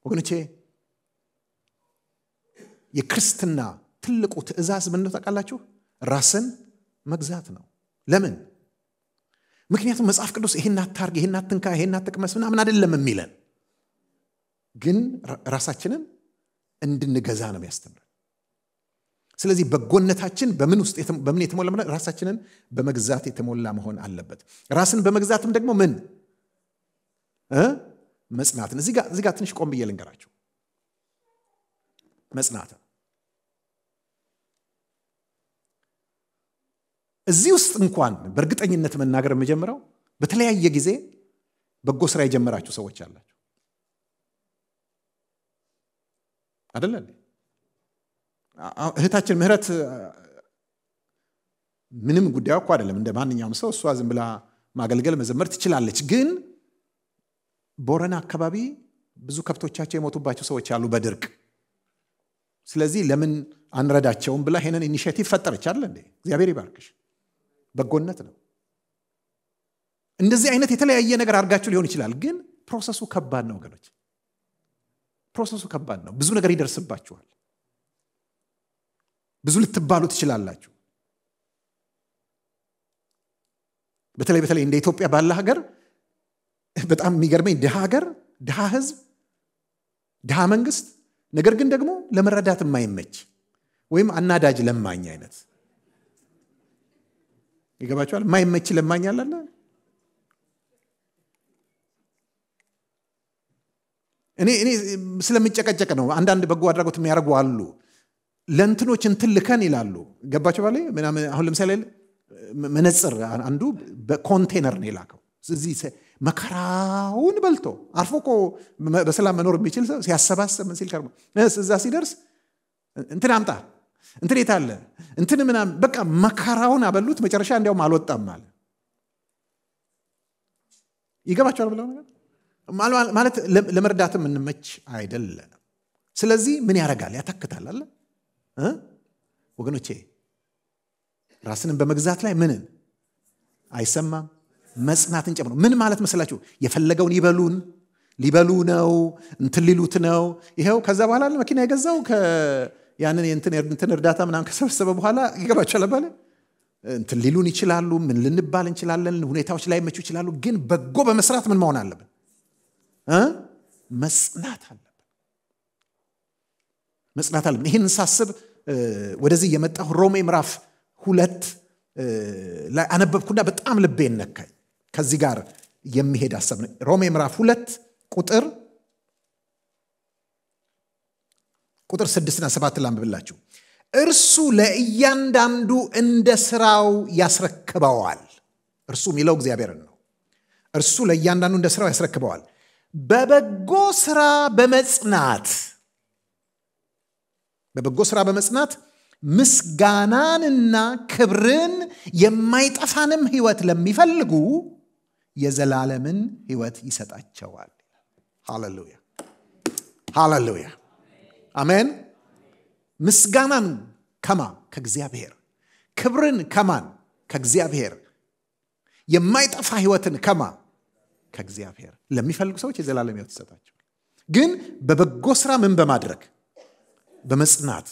ወገኖቼ የክርስትና ትልቁ ትእዛዝ ምን ታውቃላችሁ ራስን መግዛት ነው። ለምን? ምክንያቱም መጽሐፍ ቅዱስ ይሄን አታርግ፣ ይሄን አትንካ፣ ይሄን አትቅመስ ምናምን አይደለም የሚለን፣ ግን ራሳችንን እንድንገዛ ነው የሚያስተምረን። ስለዚህ በጎነታችን በምን ውስጥ በምን የተሞላ ራሳችንን በመግዛት የተሞላ መሆን አለበት። ራስን በመግዛትም ደግሞ ምን መጽናትን። እዚህ ትንሽ ቆም ብዬ ልንገራችሁ መጽናትን እዚህ ውስጥ እንኳን በእርግጠኝነት መናገር የምጀምረው በተለያየ ጊዜ በጎ ስራ የጀመራችሁ ሰዎች አላችሁ አደለ እህታችን ምህረት ምንም ጉዳዩ እኮ አደለም እንደ ማንኛውም ሰው እሷ ዝም ብላ ማገልገል መዘመር ትችላለች ግን ቦረና አካባቢ ብዙ ከብቶቻቸው የሞቱባቸው ሰዎች አሉ በድርቅ ስለዚህ ለምን አንረዳቸውም ብላ ይሄንን ኢኒሽቲቭ ፈጠረች አለ እንዴ እግዚአብሔር ይባርክሽ በጎነት ነው። እንደዚህ አይነት የተለያየ ነገር አድርጋችሁ ሊሆን ይችላል፣ ግን ፕሮሰሱ ከባድ ነው ወገኖች። ፕሮሰሱ ከባድ ነው። ብዙ ነገር ይደርስባችኋል። ብዙ ልትባሉ ትችላላችሁ። በተለይ በተለይ እንደ ኢትዮጵያ ባለ ሀገር በጣም የሚገርመኝ ድሃ ሀገር፣ ድሃ ህዝብ፣ ድሃ መንግስት፣ ነገር ግን ደግሞ ለመረዳት የማይመች ወይም አናዳጅ ለማኝ አይነት ይገባቸዋል። ማይመች ለማኝ እኔ እኔ ስለምጨቀጨቅ ነው። አንዳንድ በጎ አድራጎት የሚያደርጉ አሉ። ለእንትኖች እንትን ልከን ይላሉ። ገባቸው ባለ ምናምን። አሁን ለምሳሌ መነጽር አንዱ በኮንቴነር ነው የላከው። እዚህ መከራውን በልቶ አርፎ እኮ በሰላም መኖር የሚችል ሰው ሲያሰባሰብ ምን ሲል ከርሞ እዛ ሲደርስ እንትን አምጣ እንትን የት አለ እንትን ምናምን በቃ መከራውን አበሉት። መጨረሻ እንዲያውም አልወጣም አለ። ይገባቸዋል ብለው ነገር ማለት ለመርዳትም እንመች አይደለም። ስለዚህ ምን ያረጋል ያታክታል አለ ወገኖቼ። ራስንም በመግዛት ላይ ምንን አይሰማም መጽናትን ጨምሮ ምን ማለት መስላችሁ? የፈለገውን ይበሉን ሊበሉ ነው እንትን ሊሉት ነው። ይኸው ከዛ በኋላ መኪና የገዛው ያንን እንትን እርዳታ ምናምን ከሰበሰበ በኋላ ይገባቸዋል አባለ እንትን ሊሉን ይችላሉ፣ ምን ልንባል እንችላለን፣ ሁኔታዎች ላይ መቹ ይችላሉ። ግን በጎ በመስራት ምን መሆን አለብን? መጽናት አለብን። መጽናት አለብን። ይህን ሳስብ ወደዚህ የመጣሁ ሮሜ ምዕራፍ ሁለት ላይ አነበብኩና በጣም ልቤ ነካኝ። ከዚህ ጋር የሚሄድ አሰብ ነው። ሮሜ ምዕራፍ ሁለት ቁጥር ቁጥር ስድስትና ሰባት ላንብብላችሁ። እርሱ ለእያንዳንዱ እንደ ስራው ያስረክበዋል። እርሱ የሚለው እግዚአብሔርን ነው። እርሱ ለእያንዳንዱ እንደ ስራው ያስረክበዋል። በበጎ ስራ በመጽናት በበጎ ስራ በመጽናት ምስጋናንና ክብርን የማይጠፋንም ህይወት ለሚፈልጉ የዘላለምን ህይወት ይሰጣቸዋል። ሃሌሉያ ሃሌሉያ። አሜን። ምስጋናን ከማ ከእግዚአብሔር ክብርን ከማን ከእግዚአብሔር የማይጠፋ ህይወትን ከማ ከእግዚአብሔር ለሚፈልጉ ሰዎች የዘላለም ህይወት ይሰጣቸው ግን በበጎ ስራ ምን በማድረግ በመጽናት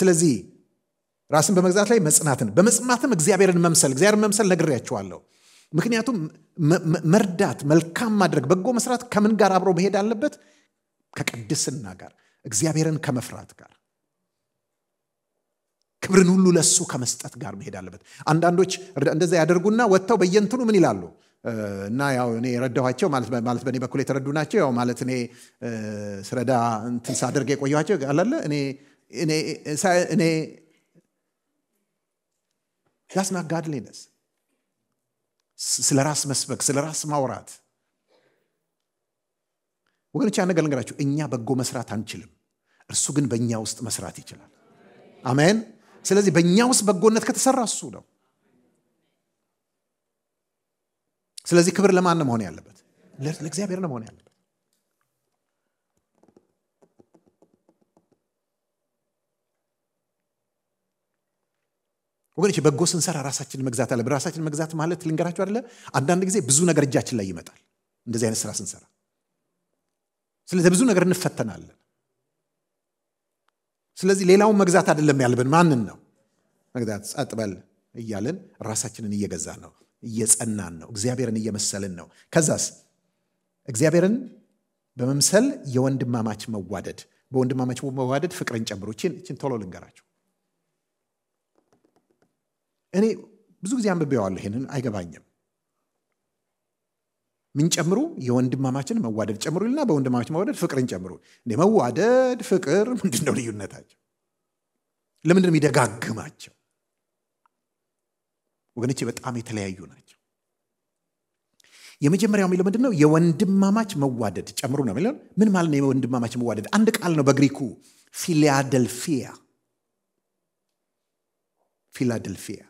ስለዚህ ራስን በመግዛት ላይ መጽናትን በመጽናትም እግዚአብሔርን መምሰል እግዚአብሔር መምሰል ነግሬያችኋለሁ ምክንያቱም መርዳት መልካም ማድረግ በጎ መስራት ከምን ጋር አብሮ መሄድ አለበት ከቅድስና ጋር እግዚአብሔርን ከመፍራት ጋር ክብርን ሁሉ ለሱ ከመስጠት ጋር መሄድ አለበት። አንዳንዶች እንደዛ ያደርጉና ወጥተው በየንትኑ ምን ይላሉ? እና ያው እኔ የረዳኋቸው ማለት በእኔ በኩል የተረዱ ናቸው። ያው ማለት እኔ ስረዳ እንትን ሳደርግ የቆየኋቸው አላለ እኔ ዳስ ስለ ራስ መስበክ፣ ስለ ራስ ማውራት ወገኖች፣ ያን ነገር ልንገራችሁ፣ እኛ በጎ መስራት አንችልም። እርሱ ግን በእኛ ውስጥ መስራት ይችላል። አሜን። ስለዚህ በእኛ ውስጥ በጎነት ከተሰራ እሱ ነው። ስለዚህ ክብር ለማን መሆን ያለበት? ለእግዚአብሔር ነው መሆን ያለበት። ወገኖች በጎ ስንሰራ ራሳችን መግዛት አለ ራሳችን መግዛት ማለት ልንገራቸው አለ አንዳንድ ጊዜ ብዙ ነገር እጃችን ላይ ይመጣል። እንደዚህ አይነት ስራ ስንሰራ ስለዚህ ብዙ ነገር እንፈተናለን። ስለዚህ ሌላውን መግዛት አይደለም ያልብን፣ ማንን ነው መግዛት? ጸጥበል እያልን ራሳችንን እየገዛን ነው፣ እየጸናን ነው፣ እግዚአብሔርን እየመሰልን ነው። ከዛስ እግዚአብሔርን በመምሰል የወንድማማች መዋደድ፣ በወንድማማች መዋደድ ፍቅርን ጨምሮ ችን ቶሎ ልንገራቸው። እኔ ብዙ ጊዜ አንብቤዋለሁ፣ ይሄንን አይገባኝም። ምን ጨምሩ? የወንድማማችን መዋደድ ጨምሩ ይልና በወንድማማች መዋደድ ፍቅርን ጨምሩ። መዋደድ ፍቅር ምንድነው ልዩነታቸው? ለምንድን የሚደጋግማቸው? ወገኖቼ በጣም የተለያዩ ናቸው። የመጀመሪያው የሚለው ምንድነው የወንድማማች መዋደድ ጨምሩ ነው የሚለው። ምን ማለት ነው የወንድማማች መዋደድ? አንድ ቃል ነው በግሪኩ ፊላደልፊያ። ፊላደልፊያ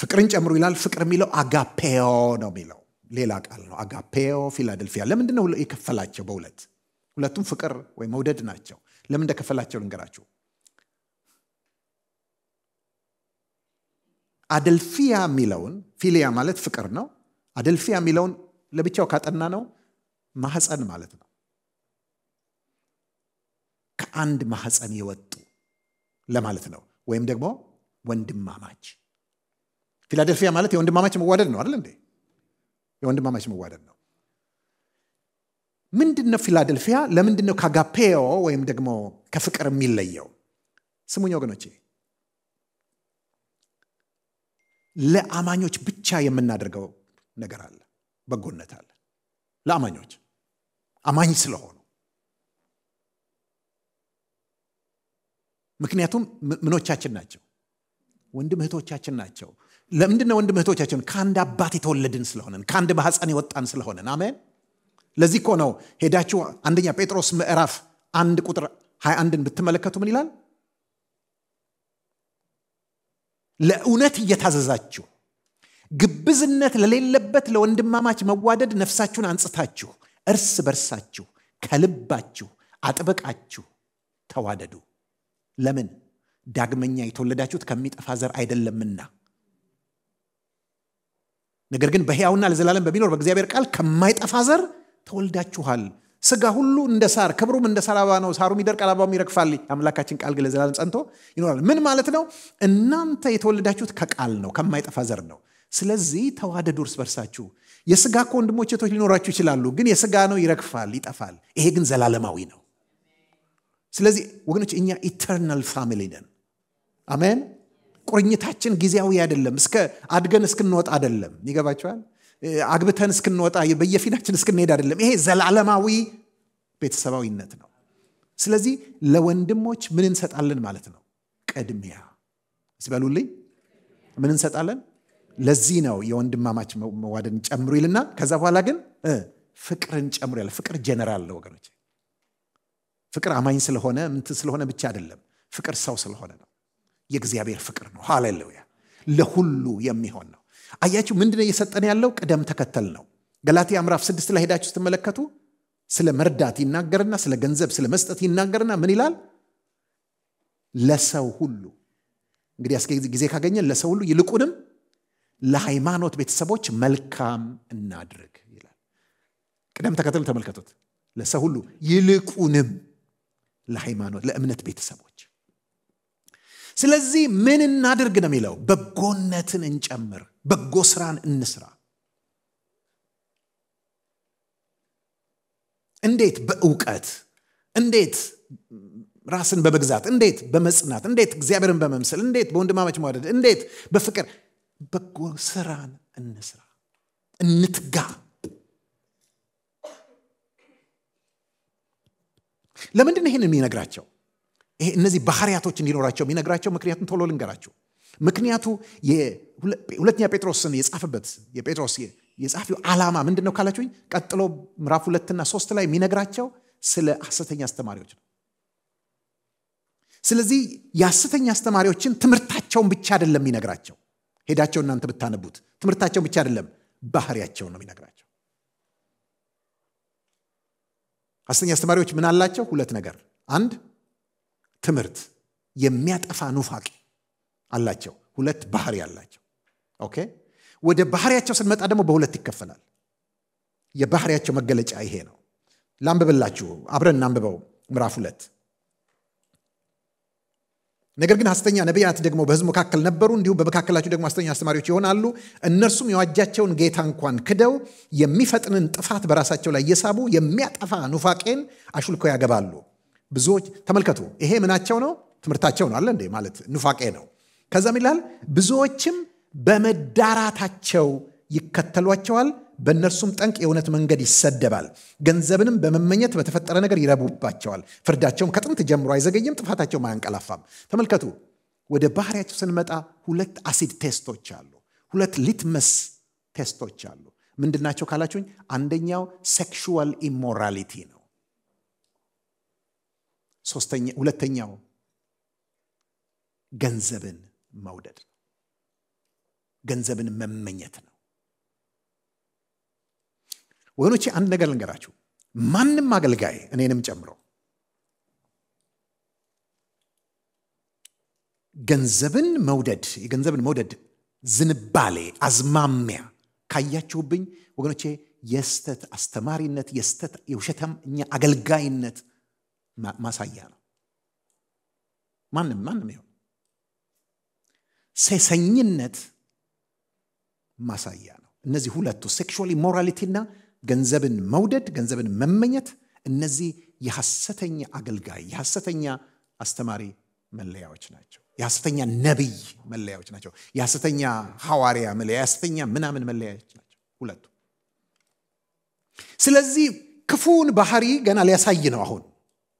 ፍቅርን ጨምሩ ይላል። ፍቅር የሚለው አጋፔዮ ነው የሚለው ሌላ ቃል ነው። አጋፔዮ ፊላደልፊያ። ለምንድን ነው የከፈላቸው በሁለት? ሁለቱም ፍቅር ወይ መውደድ ናቸው። ለምን እንደከፈላቸው ልንገራችሁ። አደልፊያ የሚለውን ፊሊያ ማለት ፍቅር ነው። አደልፊያ የሚለውን ለብቻው ካጠና ነው ማህፀን ማለት ነው። ከአንድ ማህፀን የወጡ ለማለት ነው። ወይም ደግሞ ወንድማማች ፊላደልፊያ ማለት የወንድማማች መዋደድ ነው አይደል እንዴ? የወንድማማች መዋደድ ነው ምንድን ነው ፊላደልፊያ ለምንድን ነው ካጋፔዮ ወይም ደግሞ ከፍቅር የሚለየው ስሙኝ ወገኖቼ ለአማኞች ብቻ የምናደርገው ነገር አለ በጎነት አለ ለአማኞች አማኝ ስለሆኑ ምክንያቱም ምኖቻችን ናቸው ወንድም እህቶቻችን ናቸው ለምንድን ነው ወንድም እህቶቻችን ከአንድ አባት የተወለድን ስለሆነን ከአንድ ማህፀን የወጣን ስለሆነን አሜን ለዚህ እኮ ነው ሄዳችሁ አንደኛ ጴጥሮስ ምዕራፍ አንድ ቁጥር 21 አንድን ብትመለከቱ ምን ይላል ለእውነት እየታዘዛችሁ ግብዝነት ለሌለበት ለወንድማማች መዋደድ ነፍሳችሁን አንጽታችሁ እርስ በርሳችሁ ከልባችሁ አጥብቃችሁ ተዋደዱ ለምን ዳግመኛ የተወለዳችሁት ከሚጠፋ ዘር አይደለምና ነገር ግን በሕያውና ለዘላለም በሚኖር በእግዚአብሔር ቃል ከማይጠፋ ዘር ተወልዳችኋል ስጋ ሁሉ እንደ ሳር ክብሩም እንደ ሳር አበባ ነው ሳሩም ይደርቃል አበባውም ይረግፋል አምላካችን ቃል ግን ለዘላለም ጸንቶ ይኖራል ምን ማለት ነው እናንተ የተወለዳችሁት ከቃል ነው ከማይጠፋ ዘር ነው ስለዚህ ተዋደዱ እርስ በርሳችሁ የስጋ እኮ ወንድሞች እህቶች ሊኖራችሁ ይችላሉ ግን የስጋ ነው ይረግፋል ይጠፋል ይሄ ግን ዘላለማዊ ነው ስለዚህ ወገኖች እኛ ኢተርናል ፋሚሊ ነን አሜን ቁርኝታችን ጊዜያዊ አይደለም። እስከ አድገን እስክንወጣ አይደለም። ይገባቸዋል። አግብተን እስክንወጣ በየፊናችን እስክንሄድ አይደለም። ይሄ ዘላለማዊ ቤተሰባዊነት ነው። ስለዚህ ለወንድሞች ምን እንሰጣለን ማለት ነው? ቅድሚያ ስበሉልኝ። ምን እንሰጣለን? ለዚህ ነው የወንድማማች መዋደን ጨምሩ ይልና ከዛ በኋላ ግን ፍቅርን ጨምሩ ያለ ፍቅር ጀነራል ወገኖች። ፍቅር አማኝ ስለሆነ ምንት ስለሆነ ብቻ አይደለም፣ ፍቅር ሰው ስለሆነ ነው። የእግዚአብሔር ፍቅር ነው ሃሌሉያ ለሁሉ የሚሆን ነው አያችሁ ምንድነው እየሰጠን ያለው ቅደም ተከተል ነው ገላትያ ምዕራፍ ስድስት ላይ ሄዳችሁ ስትመለከቱ ስለ መርዳት ይናገርና ስለ ገንዘብ ስለ መስጠት ይናገርና ምን ይላል ለሰው ሁሉ እንግዲህ አስገ ጊዜ ካገኘ ለሰው ሁሉ ይልቁንም ለሃይማኖት ቤተሰቦች መልካም እናድርግ ይላል ቅደም ተከተል ተመልከቱት ለሰው ሁሉ ይልቁንም ለሃይማኖት ለእምነት ቤተሰቦች ስለዚህ ምን እናድርግ ነው የሚለው በጎነትን እንጨምር በጎ ስራን እንስራ እንዴት በእውቀት እንዴት ራስን በመግዛት እንዴት በመጽናት እንዴት እግዚአብሔርን በመምሰል እንዴት በወንድማማች መዋደድ እንዴት በፍቅር በጎ ስራን እንስራ እንትጋ ለምንድን ይህን የሚነግራቸው ይሄ እነዚህ ባህርያቶች እንዲኖራቸው የሚነግራቸው ምክንያቱም ቶሎ ልንገራቸው ምክንያቱ ሁለተኛ ጴጥሮስን የጻፈበት የጴጥሮስ የጻፊው ዓላማ ምንድን ነው ካላችሁኝ ቀጥሎ ምዕራፍ ሁለትና ሶስት ላይ የሚነግራቸው ስለ ሐሰተኛ አስተማሪዎች ነው ስለዚህ የሐሰተኛ አስተማሪዎችን ትምህርታቸውን ብቻ አይደለም የሚነግራቸው ሄዳቸው እናንተ ብታነቡት ትምህርታቸውን ብቻ አይደለም ባህሪያቸውን ነው የሚነግራቸው ሐሰተኛ አስተማሪዎች ምን አላቸው ሁለት ነገር አንድ ትምህርት የሚያጠፋ ኑፋቂ አላቸው። ሁለት ባህሪ አላቸው። ኦኬ ወደ ባህሪያቸው ስንመጣ ደግሞ በሁለት ይከፈላል። የባህሪያቸው መገለጫ ይሄ ነው። ላንብብላችሁ፣ አብረን እናንብበው። ምዕራፍ ሁለት ነገር ግን ሐሰተኛ ነቢያት ደግሞ በሕዝብ መካከል ነበሩ፣ እንዲሁም በመካከላቸው ደግሞ ሐሰተኛ አስተማሪዎች ይሆናሉ። እነርሱም የዋጃቸውን ጌታ እንኳን ክደው የሚፈጥንን ጥፋት በራሳቸው ላይ እየሳቡ የሚያጠፋ ኑፋቄን አሹልከው ያገባሉ። ብዙዎች ተመልከቱ፣ ይሄ ምናቸው ነው? ትምህርታቸው ነው አለ እንዴ ማለት ንፋቄ ነው። ከዛም ይላል ብዙዎችም በመዳራታቸው ይከተሏቸዋል፣ በእነርሱም ጠንቅ የእውነት መንገድ ይሰደባል። ገንዘብንም በመመኘት በተፈጠረ ነገር ይረቡባቸዋል። ፍርዳቸውም ከጥንት ጀምሮ አይዘገይም፣ ጥፋታቸውም አያንቀላፋም። ተመልከቱ፣ ወደ ባህሪያቸው ስንመጣ ሁለት አሲድ ቴስቶች አሉ፣ ሁለት ሊትመስ ቴስቶች አሉ። ምንድናቸው ካላችሁኝ፣ አንደኛው ሴክሹዋል ኢሞራሊቲ ነው። ሁለተኛው ገንዘብን መውደድ ነው። ገንዘብን መመኘት ነው። ወገኖቼ አንድ ነገር ልንገራችሁ። ማንም አገልጋይ እኔንም ጨምሮ ገንዘብን መውደድ የገንዘብን መውደድ ዝንባሌ አዝማሚያ ካያችሁብኝ ወገኖቼ የስተት አስተማሪነት የስተት አገልጋይነት ማሳያ ነው። ማንም ማንም ይሆን ሴሰኝነት ማሳያ ነው። እነዚህ ሁለቱ ሞራሊቲ እና ገንዘብን መውደድ፣ ገንዘብን መመኘት እነዚህ የሐሰተኛ አገልጋይ የሐሰተኛ አስተማሪ መለያዎች ናቸው። የሐሰተኛ ነቢይ መለያዎች ናቸው። የሐሰተኛ ሐዋርያ መለያ፣ የሐሰተኛ ምናምን መለያዎች ናቸው ሁለቱ። ስለዚህ ክፉን ባህሪ ገና ሊያሳይ ነው አሁን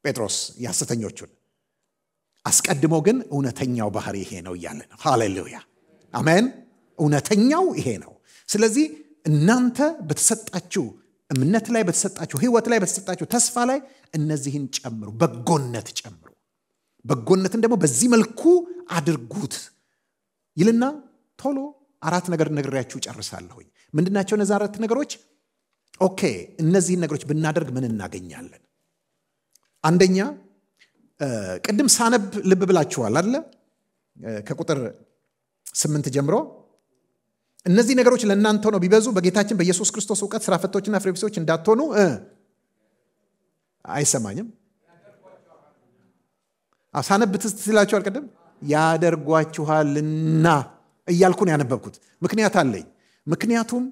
ጴጥሮስ የሐሰተኞቹን አስቀድሞ ግን እውነተኛው ባህር ይሄ ነው እያለ ነው ሃሌሉያ አሜን እውነተኛው ይሄ ነው ስለዚህ እናንተ በተሰጣችሁ እምነት ላይ በተሰጣችሁ ህይወት ላይ በተሰጣችሁ ተስፋ ላይ እነዚህን ጨምሩ በጎነት ጨምሩ በጎነትን ደግሞ በዚህ መልኩ አድርጉት ይልና ቶሎ አራት ነገር ነግሬያችሁ ጨርሳለሁኝ ምንድናቸው እነዚህ አራት ነገሮች ኦኬ እነዚህን ነገሮች ብናደርግ ምን እናገኛለን አንደኛ ቅድም ሳነብ ልብ ብላችኋል አለ ከቁጥር ስምንት ጀምሮ እነዚህ ነገሮች ለእናንተ ነው ቢበዙ በጌታችን በኢየሱስ ክርስቶስ እውቀት ስራ ፈቶችና ፍሬቢሶች እንዳትሆኑ አይሰማኝም። ሳነብ ትዝ ቅድም ያደርጓችኋልና እያልኩን ያነበብኩት ምክንያት አለኝ። ምክንያቱም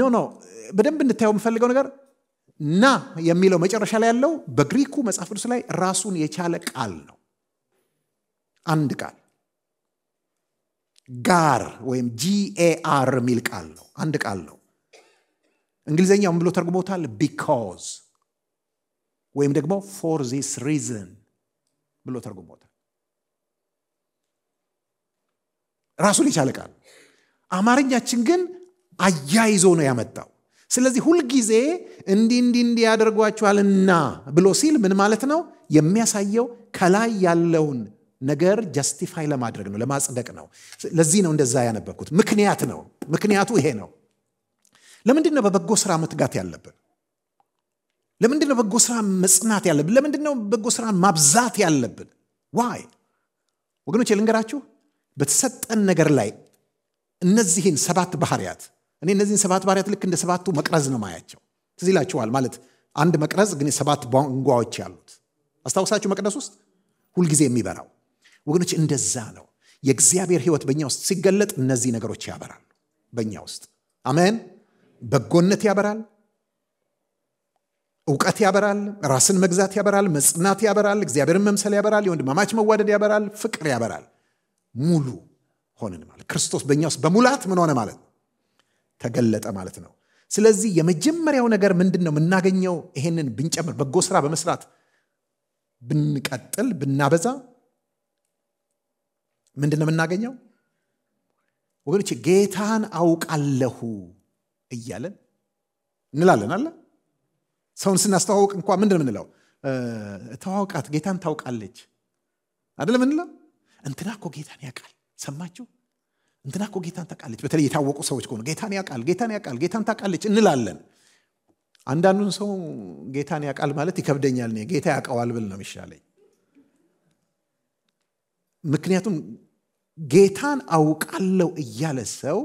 ኖ ኖ በደንብ እንድታየው የምፈልገው ነገር ና የሚለው መጨረሻ ላይ ያለው በግሪኩ መጽሐፍ ቅዱስ ላይ ራሱን የቻለ ቃል ነው። አንድ ቃል ጋር ወይም ጂኤአር የሚል ቃል ነው። አንድ ቃል ነው። እንግሊዝኛውም ብሎ ተርጉሞታል ቢካዝ ወይም ደግሞ ፎር ዚስ ሪዝን ብሎ ተርጉሞታል። ራሱን የቻለ ቃል አማርኛችን ግን አያይዞ ነው ያመጣው። ስለዚህ ሁልጊዜ እንዲህ እንዲህ እንዲህ ያደርጓችኋልና ብሎ ሲል ምን ማለት ነው? የሚያሳየው ከላይ ያለውን ነገር ጀስቲፋይ ለማድረግ ነው፣ ለማጽደቅ ነው። ለዚህ ነው እንደዛ ያነበኩት። ምክንያት ነው። ምክንያቱ ይሄ ነው። ለምንድን ነው በበጎ ስራ መትጋት ያለብን? ለምንድን ነው በጎ ስራ መጽናት ያለብን? ለምንድን ነው በጎ ስራ ማብዛት ያለብን? ዋይ ወገኖች ልንገራችሁ፣ በተሰጠን ነገር ላይ እነዚህን ሰባት ባህርያት እኔ እነዚህን ሰባት ባሪያት ልክ እንደ ሰባቱ መቅረዝ ነው ማያቸው። ትዝ ይላችኋል ማለት አንድ መቅረዝ ግን ሰባት ቧንቧዎች ያሉት አስታውሳችሁ መቅደስ ውስጥ ሁልጊዜ የሚበራው ወገኖች፣ እንደዛ ነው የእግዚአብሔር ህይወት በእኛ ውስጥ ሲገለጥ እነዚህ ነገሮች ያበራሉ በእኛ ውስጥ አሜን። በጎነት ያበራል፣ እውቀት ያበራል፣ ራስን መግዛት ያበራል፣ መጽናት ያበራል፣ እግዚአብሔርን መምሰል ያበራል፣ የወንድማማች መዋደድ ያበራል፣ ፍቅር ያበራል። ሙሉ ሆንን ማለት ክርስቶስ በእኛ ውስጥ በሙላት ምን ሆነ ማለት ተገለጠ ማለት ነው። ስለዚህ የመጀመሪያው ነገር ምንድን ነው የምናገኘው? ይሄንን ብንጨምር፣ በጎ ስራ በመስራት ብንቀጥል፣ ብናበዛ ምንድን ነው የምናገኘው? ወገኖች ጌታን አውቃለሁ እያለን እንላለን አለ ሰውን ስናስተዋውቅ እንኳ ምንድን ምንለው ተዋውቃት ጌታን ታውቃለች አደለ ምንለው እንትና እኮ ጌታን ያውቃል ሰማችሁ እንትና እኮ ጌታን ታውቃለች። በተለይ የታወቁ ሰዎች ከሆኑ ጌታን ያውቃል፣ ጌታን ያውቃል፣ ጌታን ታውቃለች እንላለን። አንዳንዱን ሰው ጌታን ያውቃል ማለት ይከብደኛል። ጌታ ያውቀዋል ብል ነው ይሻለኝ ምክንያቱም ጌታን አውቃለው እያለ ሰው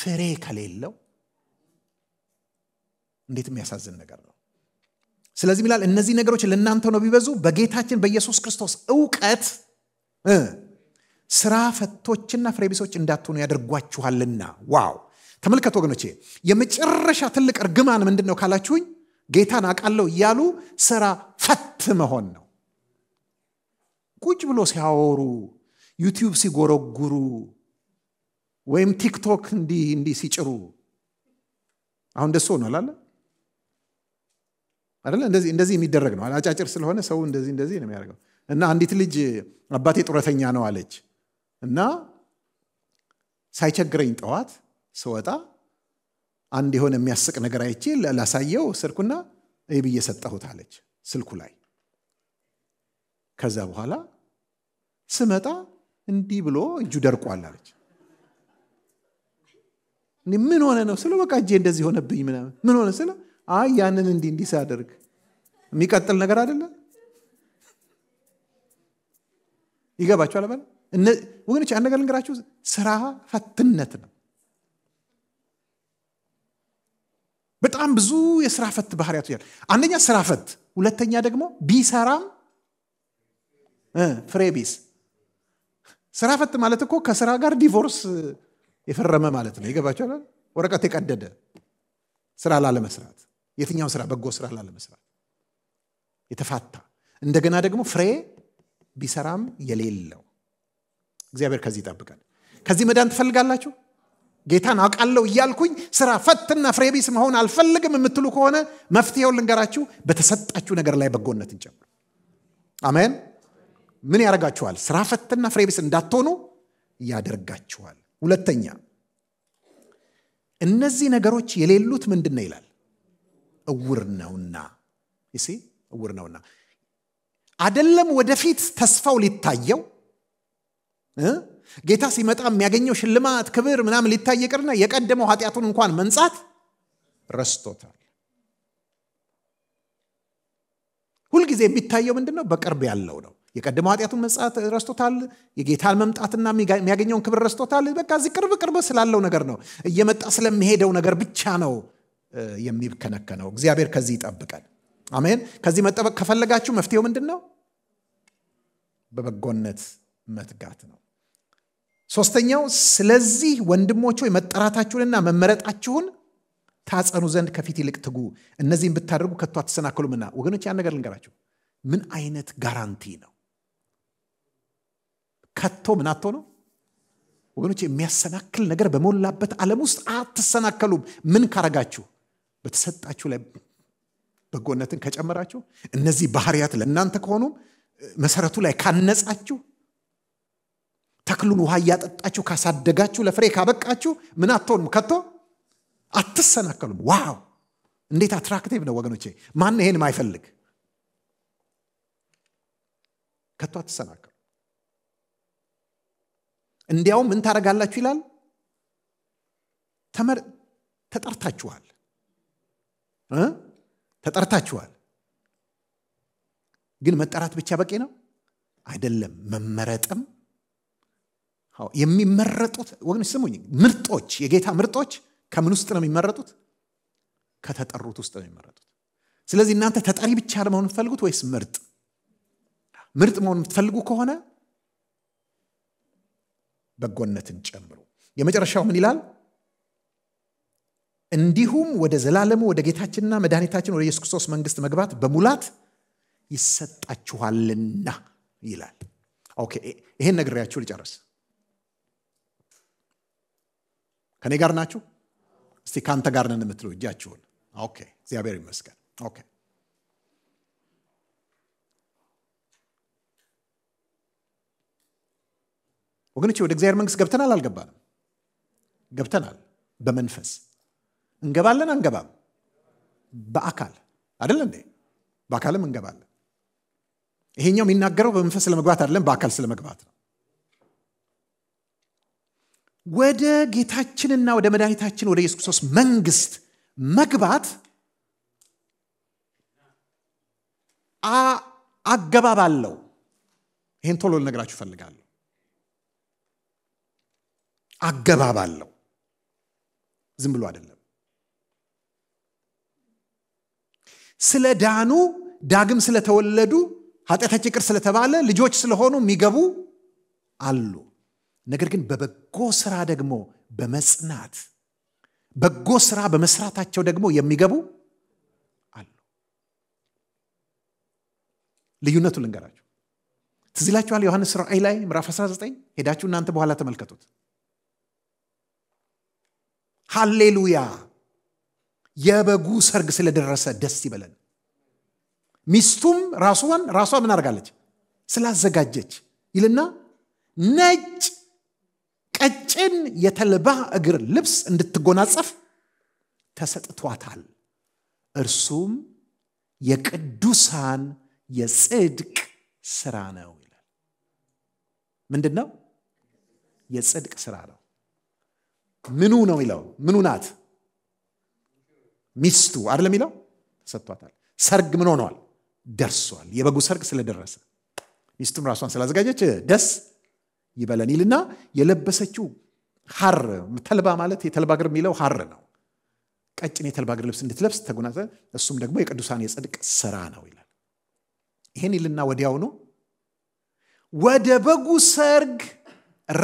ፍሬ ከሌለው እንዴት የሚያሳዝን ነገር ነው። ስለዚህ ይላል እነዚህ ነገሮች ለእናንተ ነው ቢበዙ በጌታችን በኢየሱስ ክርስቶስ እውቀት ስራ ፈቶችና ፍሬቢሶች እንዳትሆኑ ያደርጓችኋልና። ዋው! ተመልከቱ ወገኖቼ፣ የመጨረሻ ትልቅ እርግማን ምንድን ነው ካላችሁኝ፣ ጌታን አውቃለሁ እያሉ ስራ ፈት መሆን ነው። ቁጭ ብሎ ሲያወሩ፣ ዩቲዩብ ሲጎረጉሩ፣ ወይም ቲክቶክ እንዲህ እንዲህ ሲጭሩ፣ አሁን ደስ ሆኗል አለ አይደለ? እንደዚህ እንደዚህ የሚደረግ ነው። አጫጭር ስለሆነ ሰው እንደዚህ እንደዚህ ነው የሚያደርገው። እና አንዲት ልጅ አባቴ ጡረተኛ ነው አለች። እና ሳይቸግረኝ ጠዋት ስወጣ አንድ የሆነ የሚያስቅ ነገር አይቼ ላሳየው ስልኩና ብዬ ሰጠሁት አለች ስልኩ ላይ። ከዛ በኋላ ስመጣ እንዲህ ብሎ እጁ ደርቋል አለች። ምን ሆነ ነው ስለ በቃ እጄ እንደዚህ ሆነብኝ ምናምን። ምን ሆነ ስለ አይ ያንን እንዲህ እንዲህ የሚቀጥል ነገር አይደለም። ይገባችኋል አበላ ወገኖች አንድ ነገር ልንገራችሁ፣ ስራ ፈትነት ነው። በጣም ብዙ የስራ ፈት ባህርያቱ አንደኛ ስራ ፈት፣ ሁለተኛ ደግሞ ቢሰራም ፍሬ ቢስ። ስራ ፈት ማለት እኮ ከስራ ጋር ዲቮርስ የፈረመ ማለት ነው። ይገባችኋል? ወረቀት የቀደደ ስራ ላለመስራት፣ የትኛው ስራ በጎ ስራ ላለመስራት የተፋታ እንደገና ደግሞ ፍሬ ቢሰራም የሌለው እግዚአብሔር ከዚህ ይጠብቃል። ከዚህ መዳን ትፈልጋላችሁ? ጌታን አውቃለሁ እያልኩኝ ስራ ፈትና ፍሬቢስ መሆን አልፈልግም የምትሉ ከሆነ መፍትሄው ልንገራችሁ፣ በተሰጣችሁ ነገር ላይ በጎነትን ጨምሩ። አሜን። ምን ያደርጋችኋል? ስራ ፈትና ፍሬቢስ እንዳትሆኑ ያደርጋችኋል። ሁለተኛ እነዚህ ነገሮች የሌሉት ምንድን ነው ይላል? እውር ነውና እውር ነውና አደለም ወደፊት ተስፋው ሊታየው ጌታ ሲመጣ የሚያገኘው ሽልማት፣ ክብር ምናምን ሊታይ ይቅርና የቀደመው ኃጢአቱን እንኳን መንጻት ረስቶታል። ሁልጊዜ የሚታየው ምንድን ነው? በቅርብ ያለው ነው። የቀደመው ኃጢአቱን መንጻት ረስቶታል። የጌታን መምጣትና የሚያገኘውን ክብር ረስቶታል። በቃ እዚህ ቅርብ ቅርብ ስላለው ነገር ነው፣ እየመጣ ስለሚሄደው ነገር ብቻ ነው የሚከነከነው። እግዚአብሔር ከዚህ ይጠብቀን። አሜን። ከዚህ መጠበቅ ከፈለጋችሁ መፍትሄው ምንድን ነው? በበጎነት መትጋት ነው። ሶስተኛው ስለዚህ ወንድሞች ሆይ መጠራታችሁንና መመረጣችሁን ታጸኑ ዘንድ ከፊት ይልቅ ትጉ፣ እነዚህም ብታደርጉ ከቶ አትሰናክሉምና ወገኖች ያን ነገር ልንገራቸው ምን አይነት ጋራንቲ ነው? ከቶ ምን አቶ ነው ወገኖች? የሚያሰናክል ነገር በሞላበት ዓለም ውስጥ አትሰናከሉም። ምን ካረጋችሁ? በተሰጣችሁ ላይ በጎነትን ከጨመራችሁ፣ እነዚህ ባህርያት ለእናንተ ከሆኑም መሰረቱ ላይ ካነጻችሁ ተክሉን ውሃ እያጠጣችሁ ካሳደጋችሁ ለፍሬ ካበቃችሁ ምን አትሆንም ከቶ አትሰናከሉም። ዋው እንዴት አትራክቲቭ ነው ወገኖቼ! ማን ይሄን ማይፈልግ? ከቶ አትሰናከሉ። እንዲያውም ምን ታደርጋላችሁ ይላል ተመር ተጠርታችኋል ተጠርታችኋል። ግን መጠራት ብቻ በቂ ነው አይደለም። መመረጥም የሚመረጡት ወገኖች ስሙኝ፣ ምርጦች የጌታ ምርጦች ከምን ውስጥ ነው የሚመረጡት? ከተጠሩት ውስጥ ነው የሚመረጡት። ስለዚህ እናንተ ተጠሪ ብቻ ለመሆን የምትፈልጉት ወይስ ምርጥ? ምርጥ መሆን የምትፈልጉ ከሆነ በጎነትን ጨምሩ። የመጨረሻው ምን ይላል? እንዲሁም ወደ ዘላለሙ ወደ ጌታችንና መድኃኒታችን ወደ ኢየሱስ ክርስቶስ መንግስት መግባት በሙላት ይሰጣችኋልና ይላል። ኦኬ ይሄን ነግሬያችሁ ልጨርስ። ከኔ ጋር ናችሁ? እስቲ ከአንተ ጋር ነን የምትሉ እጃችሁን። ኦኬ፣ እግዚአብሔር ይመስገን። ኦኬ ወገኖች ወደ እግዚአብሔር መንግስት ገብተናል አልገባንም? ገብተናል። በመንፈስ እንገባለን አንገባም? በአካል አደለ እንዴ? በአካልም እንገባለን። ይሄኛው የሚናገረው በመንፈስ ስለመግባት አይደለም፣ በአካል ስለመግባት ነው። ወደ ጌታችንና ወደ መድኃኒታችን ወደ ኢየሱስ ክርስቶስ መንግስት መግባት አገባብ አለው ይህን ቶሎ ልነግራችሁ ይፈልጋሉ አገባብ አለው ዝም ብሎ አይደለም ስለ ዳኑ ዳግም ስለተወለዱ ኃጢአታቸው ቅር ስለተባለ ልጆች ስለሆኑ የሚገቡ አሉ ነገር ግን በበጎ ስራ ደግሞ በመጽናት በጎ ስራ በመስራታቸው ደግሞ የሚገቡ አሉ። ልዩነቱ ልንገራችሁ። ትዝላችኋል ዮሐንስ ራእይ ላይ ምራፍ 19 ሄዳችሁ እናንተ በኋላ ተመልከቱት። ሃሌሉያ! የበጉ ሰርግ ስለደረሰ ደስ ይበለን። ሚስቱም ራሷን ራሷ ምን አርጋለች? ስላዘጋጀች ይልና ነጭ ቀጭን የተልባ እግር ልብስ እንድትጎናጸፍ ተሰጥቷታል። እርሱም የቅዱሳን የጽድቅ ስራ ነው ይላል። ምንድን ነው? የጽድቅ ስራ ነው። ምኑ ነው ይለው? ምኑ ናት? ሚስቱ አደለ ይለው? ተሰጥቷታል። ሰርግ ምን ሆነዋል ደርሷል። የበጉ ሰርግ ስለደረሰ ሚስቱም ራሷን ስላዘጋጀች ደስ ይበለን ይልና የለበሰችው ሐር ተልባ ማለት የተልባ እግር የሚለው ሐር ነው። ቀጭን የተልባ እግር ልብስ እንድትለብስ ተጎናጸ። እሱም ደግሞ የቅዱሳን የጽድቅ ስራ ነው ይላል። ይህን ይልና ወዲያውኑ ወደ በጉ ሰርግ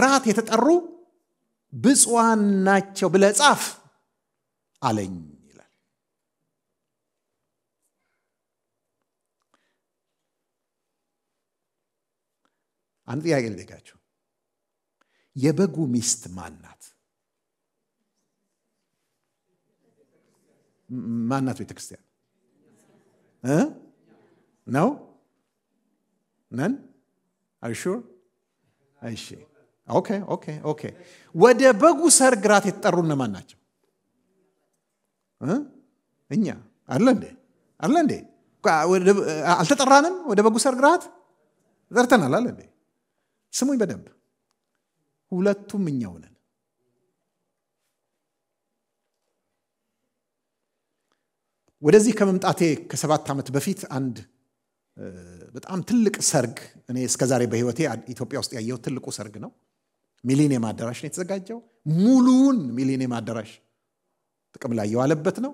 ራት የተጠሩ ብፁዓን ናቸው ብለህ ጻፍ አለኝ ይላል። አንድ ጥያቄ ልጠይቃችሁ። የበጉ ሚስት ማናት? ማናት? ቤተክርስቲያን ነው ነን? አር ሹር? እሺ ኦኬ ኦኬ ኦኬ። ወደ በጉ ሰርግ ራት የተጠሩ እነማን ናቸው? እኛ አለ እንዴ? አለ እንዴ? አልተጠራንም? ወደ በጉ ሰርግ ራት ተጠርተናል። አለ እንዴ? ስሙኝ በደንብ ሁለቱም እኛው ነን። ወደዚህ ከመምጣቴ ከሰባት ዓመት በፊት አንድ በጣም ትልቅ ሰርግ እኔ እስከዛሬ በህይወቴ ኢትዮጵያ ውስጥ ያየው ትልቁ ሰርግ ነው። ሚሊኒየም አዳራሽ ነው የተዘጋጀው። ሙሉውን ሚሊኒየም አዳራሽ ጥቅም ላይ የዋለበት ነው።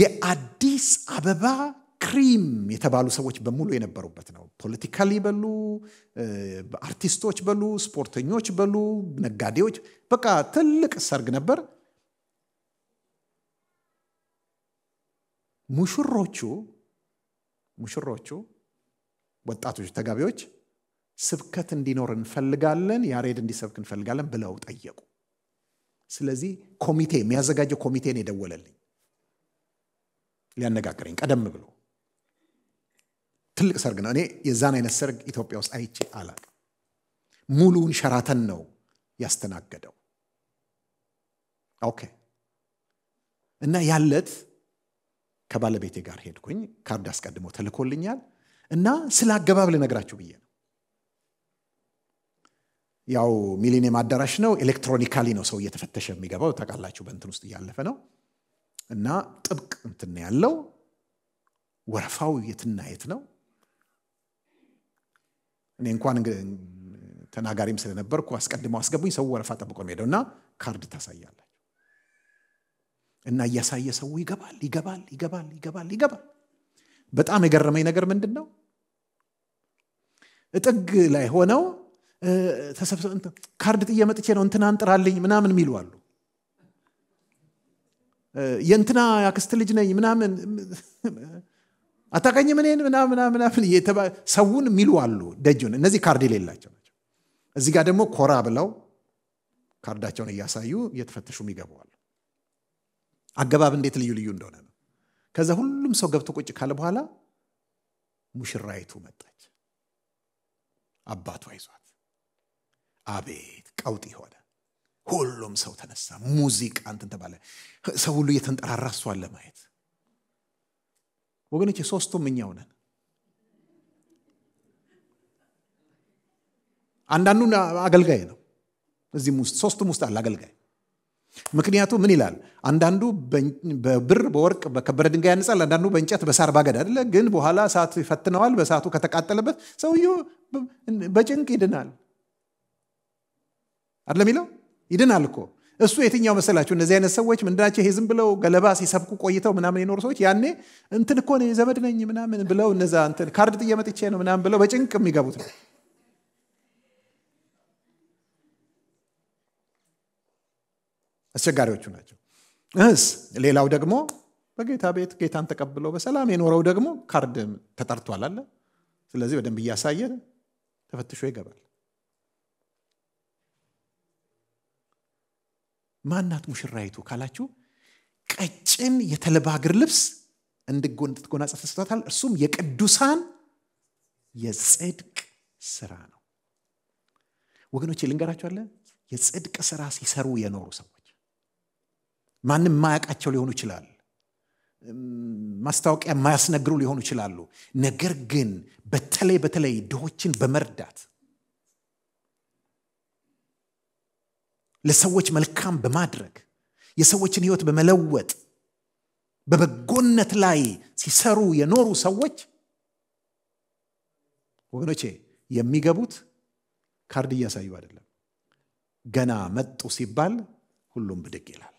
የአዲስ አበባ ክሪም የተባሉ ሰዎች በሙሉ የነበሩበት ነው። ፖለቲካሊ በሉ፣ አርቲስቶች በሉ፣ ስፖርተኞች በሉ፣ ነጋዴዎች፣ በቃ ትልቅ ሰርግ ነበር። ሙሽሮቹ ሙሽሮቹ ወጣቶች ተጋቢዎች ስብከት እንዲኖር እንፈልጋለን፣ ያሬድ እንዲሰብክ እንፈልጋለን ብለው ጠየቁ። ስለዚህ ኮሚቴ የሚያዘጋጀው ኮሚቴን የደወለልኝ ሊያነጋግረኝ ቀደም ብሎ ትልቅ ሰርግ ነው። እኔ የዛን አይነት ሰርግ ኢትዮጵያ ውስጥ አይቼ አላቅ። ሙሉውን ሸራተን ነው ያስተናገደው። ኦኬ እና ያለት ከባለቤቴ ጋር ሄድኩኝ። ካርድ አስቀድሞ ተልኮልኛል እና ስለ አገባብ ልነግራችሁ ብዬ ነው። ያው ሚሊኒየም አዳራሽ ነው። ኤሌክትሮኒካሊ ነው ሰው እየተፈተሸ የሚገባው ታውቃላችሁ። በእንትን ውስጥ እያለፈ ነው እና ጥብቅ እንትን ያለው ወረፋው የትና የት ነው እኔ እንኳን ተናጋሪም ስለነበርኩ አስቀድመው አስገቡኝ። ሰው ወረፋ ጠብቆ ሄደው እና ካርድ ታሳያላችሁ እና እያሳየ ሰው ይገባል ይገባል ይገባል ይገባል ይገባል። በጣም የገረመኝ ነገር ምንድን ነው? እጥግ ላይ ሆነው ካርድ ጥየመጥቼ ነው እንትና እንጥራልኝ ምናምን የሚሉ አሉ። የእንትና ያክስት ልጅ ነኝ ምናምን አታቀኝም እኔን ምናምናምናምን ሰውን የሚሉ አሉ ደጁን። እነዚህ ካርድ የሌላቸው ናቸው። እዚህ ጋር ደግሞ ኮራ ብለው ካርዳቸውን እያሳዩ እየተፈተሹ ይገባዋሉ። አገባብ እንዴት ልዩ ልዩ እንደሆነ ነው። ከዛ ሁሉም ሰው ገብቶ ቁጭ ካለ በኋላ ሙሽራይቱ መጣች። አባቱ አይዟት። አቤት ቀውጥ ሆነ። ሁሉም ሰው ተነሳ። ሙዚቃ እንትን ተባለ። ሰው ሁሉ እየተንጠራራ እሷን ለማየት ወገኖች ሶስቱም እኛው ነን። አንዳንዱ አገልጋይ ነው። እዚህም ውስጥ ሶስቱም ውስጥ አለ አገልጋይ። ምክንያቱ ምን ይላል? አንዳንዱ በብር በወርቅ በከበረ ድንጋይ ያንጻል፣ አንዳንዱ በእንጨት በሳር ባገድ አለ ግን በኋላ እሳቱ ይፈትነዋል። በሰዓቱ ከተቃጠለበት ሰውየ በጭንቅ ይድናል። አለ ይለው ይድናል እኮ እሱ የትኛው መሰላችሁ? እነዚህ አይነት ሰዎች ምንድናቸው? ይሄ ዝም ብለው ገለባ ሲሰብኩ ቆይተው ምናምን የኖሩ ሰዎች ያኔ እንትን እኮ ዘመድ ነኝ ምናምን ብለው እነዛ እንትን ካርድ ጥዬ መጥቼ ነው ምናምን ብለው በጭንቅ የሚገቡት ነው። አስቸጋሪዎቹ ናቸው። እስ ሌላው ደግሞ በጌታ ቤት ጌታን ተቀብለው በሰላም የኖረው ደግሞ ካርድ ተጠርቷል አለ። ስለዚህ በደንብ እያሳየ ተፈትሾ ይገባል። ማናት ሙሽራይቱ ካላችሁ ቀጭን የተልባ እግር ልብስ እንድትጎናጸፍ ተሰጥቷታል። እርሱም የቅዱሳን የጽድቅ ስራ ነው። ወገኖች ልንገራችኋለን፣ የጽድቅ ስራ ሲሰሩ የኖሩ ሰዎች ማንም ማያውቃቸው ሊሆኑ ይችላል። ማስታወቂያ የማያስነግሩ ሊሆኑ ይችላሉ። ነገር ግን በተለይ በተለይ ድሆችን በመርዳት ለሰዎች መልካም በማድረግ የሰዎችን ህይወት በመለወጥ በበጎነት ላይ ሲሰሩ የኖሩ ሰዎች ወገኖቼ የሚገቡት ካርድ እያሳዩ አይደለም ገና መጡ ሲባል ሁሉም ብድግ ይላል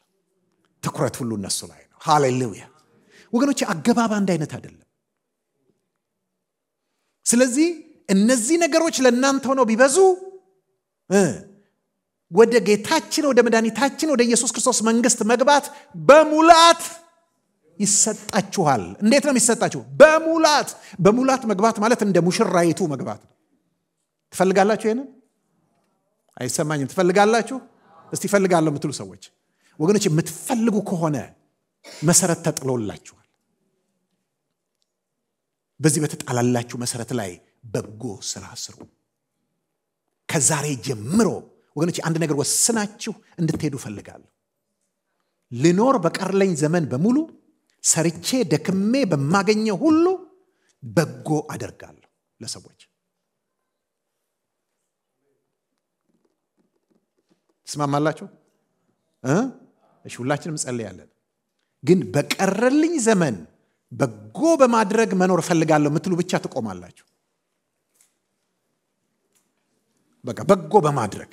ትኩረት ሁሉ እነሱ ላይ ነው ሃሌሉያ ወገኖቼ አገባብ አንድ አይነት አይደለም ስለዚህ እነዚህ ነገሮች ለእናንተ ሆነው ቢበዙ ወደ ጌታችን ወደ መድኃኒታችን ወደ ኢየሱስ ክርስቶስ መንግስት መግባት በሙላት ይሰጣችኋል። እንዴት ነው የሚሰጣችሁ? በሙላት በሙላት መግባት ማለት እንደ ሙሽራይቱ መግባት ነው። ትፈልጋላችሁ? ይህንን አይሰማኝም። ትፈልጋላችሁ? እስቲ እፈልጋለሁ የምትሉ ሰዎች ወገኖች፣ የምትፈልጉ ከሆነ መሰረት ተጥሎላችኋል። በዚህ በተጣላላችሁ መሰረት ላይ በጎ ስራ ስሩ። ከዛሬ ጀምሮ ወገኖች አንድ ነገር ወስናችሁ እንድትሄዱ እፈልጋለሁ ልኖር በቀርለኝ ዘመን በሙሉ ሰርቼ ደክሜ በማገኘው ሁሉ በጎ አደርጋለሁ ለሰዎች ትስማማላችሁ እሺ ሁላችንም ጸልያለን ግን በቀረልኝ ዘመን በጎ በማድረግ መኖር ፈልጋለሁ ምትሉ ብቻ ትቆማላችሁ በቃ በጎ በማድረግ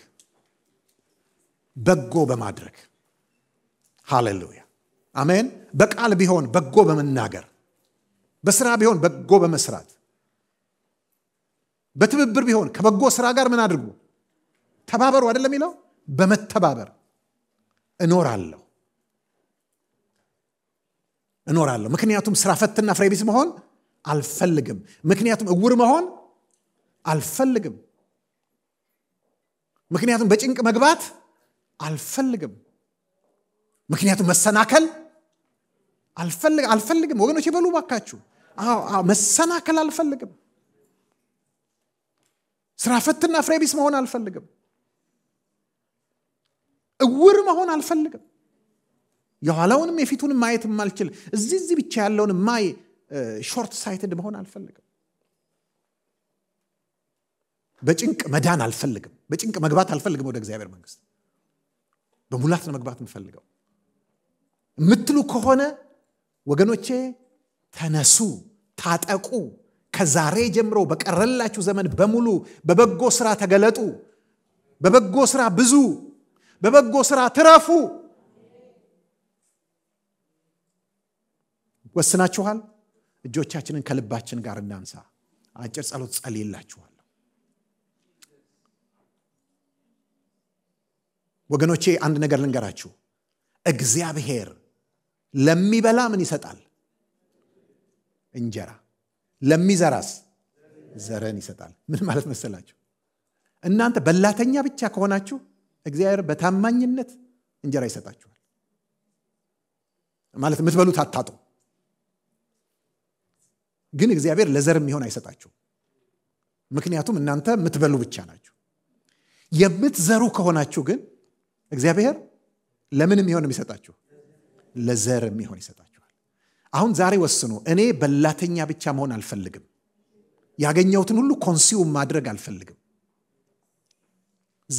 በጎ በማድረግ ሃሌሉያ አሜን በቃል ቢሆን በጎ በመናገር በስራ ቢሆን በጎ በመስራት በትብብር ቢሆን ከበጎ ስራ ጋር ምን አድርጉ ተባበሩ አይደለም የሚለው በመተባበር እኖራለሁ እኖራለሁ ምክንያቱም ስራ ፈትና ፍሬቢስ መሆን አልፈልግም ምክንያቱም እውር መሆን አልፈልግም ምክንያቱም በጭንቅ መግባት አልፈልግም። ምክንያቱም መሰናከል አልፈልግም። ወገኖች የበሉ ባካችሁ፣ መሰናከል አልፈልግም። ስራ ፈትና ፍሬቢስ መሆን አልፈልግም። እውር መሆን አልፈልግም። የኋላውንም የፊቱን ማየት የማልችል እዚህ እዚህ ብቻ ያለውን ማይ ሾርት ሳይትድ መሆን አልፈልግም። በጭንቅ መዳን አልፈልግም። በጭንቅ መግባት አልፈልግም ወደ እግዚአብሔር መንግስት በሙላት ነው መግባት የምፈልገው የምትሉ ከሆነ ወገኖቼ ተነሱ፣ ታጠቁ። ከዛሬ ጀምሮ በቀረላችሁ ዘመን በሙሉ በበጎ ስራ ተገለጡ። በበጎ ስራ ብዙ፣ በበጎ ስራ ትረፉ። ወስናችኋል? እጆቻችንን ከልባችን ጋር እናንሳ። አጭር ጸሎት ጸልይላችኋል። ወገኖቼ አንድ ነገር ልንገራችሁ እግዚአብሔር ለሚበላ ምን ይሰጣል እንጀራ ለሚዘራስ ዘረን ይሰጣል ምን ማለት መሰላችሁ እናንተ በላተኛ ብቻ ከሆናችሁ እግዚአብሔር በታማኝነት እንጀራ ይሰጣችኋል ማለት የምትበሉት አታጡ ግን እግዚአብሔር ለዘር የሚሆን አይሰጣችሁ ምክንያቱም እናንተ የምትበሉ ብቻ ናችሁ የምትዘሩ ከሆናችሁ ግን እግዚአብሔር ለምንም ይሆን የሚሰጣችሁ ለዘር የሚሆን ይሰጣችኋል አሁን ዛሬ ወስኑ እኔ በላተኛ ብቻ መሆን አልፈልግም ያገኘሁትን ሁሉ ኮንሲውም ማድረግ አልፈልግም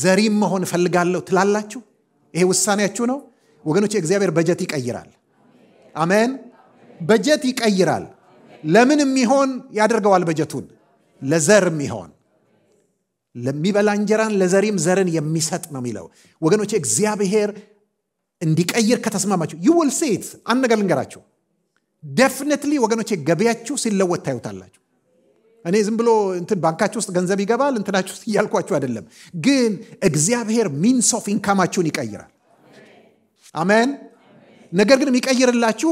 ዘሪም መሆን እፈልጋለሁ ትላላችሁ ይሄ ውሳኔያችሁ ነው ወገኖች እግዚአብሔር በጀት ይቀይራል አሜን በጀት ይቀይራል ለምን የሚሆን ያደርገዋል በጀቱን ለዘር የሚሆን ለሚበላ እንጀራን ለዘሪም ዘርን የሚሰጥ ነው የሚለው ወገኖች እግዚአብሔር እንዲቀይር ከተስማማችሁ ይውል ሴት አንድ ነገር ልንገራችሁ ደፍነትሊ ወገኖች ገበያችሁ ሲለወጥ ታዩታላችሁ እኔ ዝም ብሎ እንትን ባንካችሁ ውስጥ ገንዘብ ይገባል እንትናችሁ ውስጥ እያልኳችሁ አይደለም ግን እግዚአብሔር ሚንስ ኦፍ ኢንካማችሁን ይቀይራል አሜን ነገር ግን የሚቀይርላችሁ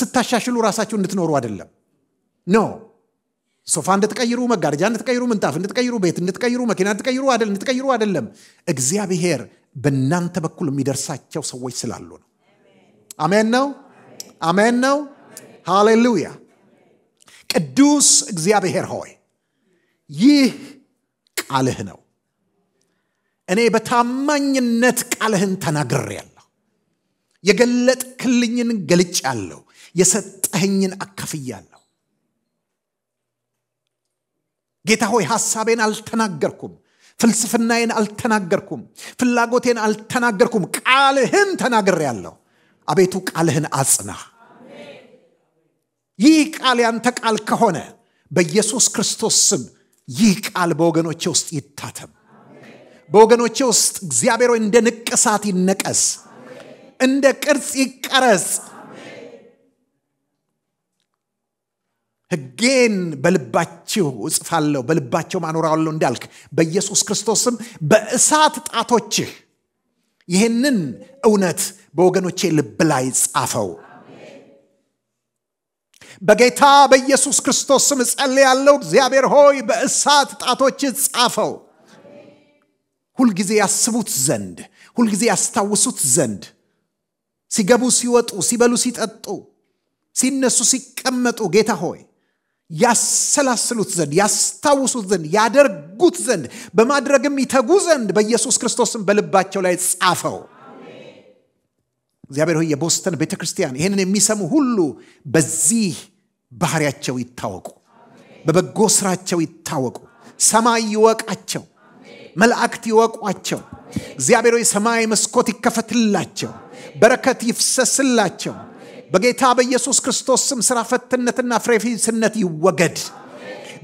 ስታሻሽሉ ራሳችሁ እንድትኖሩ አይደለም ኖ ሶፋ እንድትቀይሩ፣ መጋረጃ እንድትቀይሩ፣ ምንጣፍ እንድትቀይሩ፣ ቤት እንድትቀይሩ፣ መኪና እንድትቀይሩ እንድትቀይሩ አይደለም። እግዚአብሔር በእናንተ በኩል የሚደርሳቸው ሰዎች ስላሉ ነው። አሜን ነው። አሜን ነው። ሃሌሉያ። ቅዱስ እግዚአብሔር ሆይ ይህ ቃልህ ነው። እኔ በታማኝነት ቃልህን ተናግሬያለሁ። የገለጥክልኝን ገልጫለሁ። የሰጠህኝን አካፍያለሁ። ጌታ ሆይ ሐሳቤን አልተናገርኩም ፍልስፍናዬን አልተናገርኩም ፍላጎቴን አልተናገርኩም ቃልህን ተናገር ያለው አቤቱ ቃልህን አጽና ይህ ቃል ያንተ ቃል ከሆነ በኢየሱስ ክርስቶስ ስም ይህ ቃል በወገኖቼ ውስጥ ይታተም በወገኖቼ ውስጥ እግዚአብሔር እንደ ንቅሳት ይነቀስ እንደ ቅርጽ ይቀረጽ ህጌን በልባችሁ እጽፋለሁ በልባቸው ማኖራለሁ እንዳልክ በኢየሱስ ክርስቶስም በእሳት ጣቶችህ ይህንን እውነት በወገኖቼ ልብ ላይ ጻፈው በጌታ በኢየሱስ ክርስቶስ ስም እጸልያለሁ። እግዚአብሔር ሆይ በእሳት ጣቶች ጻፈው። ሁልጊዜ ያስቡት ዘንድ፣ ሁልጊዜ ያስታውሱት ዘንድ ሲገቡ፣ ሲወጡ፣ ሲበሉ፣ ሲጠጡ፣ ሲነሱ፣ ሲቀመጡ ጌታ ሆይ ያሰላስሉት ዘንድ ያስታውሱት ዘንድ ያደርጉት ዘንድ በማድረግም ይተጉ ዘንድ በኢየሱስ ክርስቶስም በልባቸው ላይ ጻፈው። እግዚአብሔር ሆይ የቦስተን ቤተ ክርስቲያን ይህንን የሚሰሙ ሁሉ በዚህ ባህሪያቸው ይታወቁ፣ በበጎ ስራቸው ይታወቁ፣ ሰማይ ይወቃቸው፣ መላእክት ይወቋቸው። እግዚአብሔር ሆይ ሰማይ መስኮት ይከፈትላቸው፣ በረከት ይፍሰስላቸው። በጌታ በኢየሱስ ክርስቶስ ስም ስራ ፈትነትና ፍሬፊስነት ይወገድ።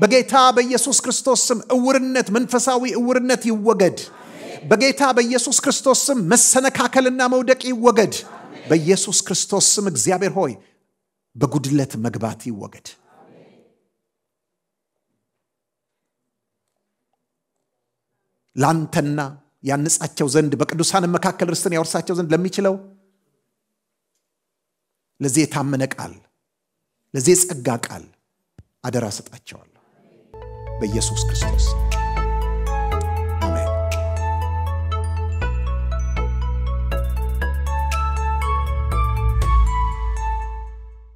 በጌታ በኢየሱስ ክርስቶስ ስም እውርነት፣ መንፈሳዊ እውርነት ይወገድ። በጌታ በኢየሱስ ክርስቶስ ስም መሰነካከልና መውደቅ ይወገድ። በኢየሱስ ክርስቶስ ስም እግዚአብሔር ሆይ በጉድለት መግባት ይወገድ። ላንተና ያንጻቸው ዘንድ በቅዱሳን መካከል ርስትን ያወርሳቸው ዘንድ ለሚችለው ለዚህ የታመነ ቃል፣ ለዚህ የጸጋ ቃል አደራ ሰጣቸዋለሁ በኢየሱስ ክርስቶስ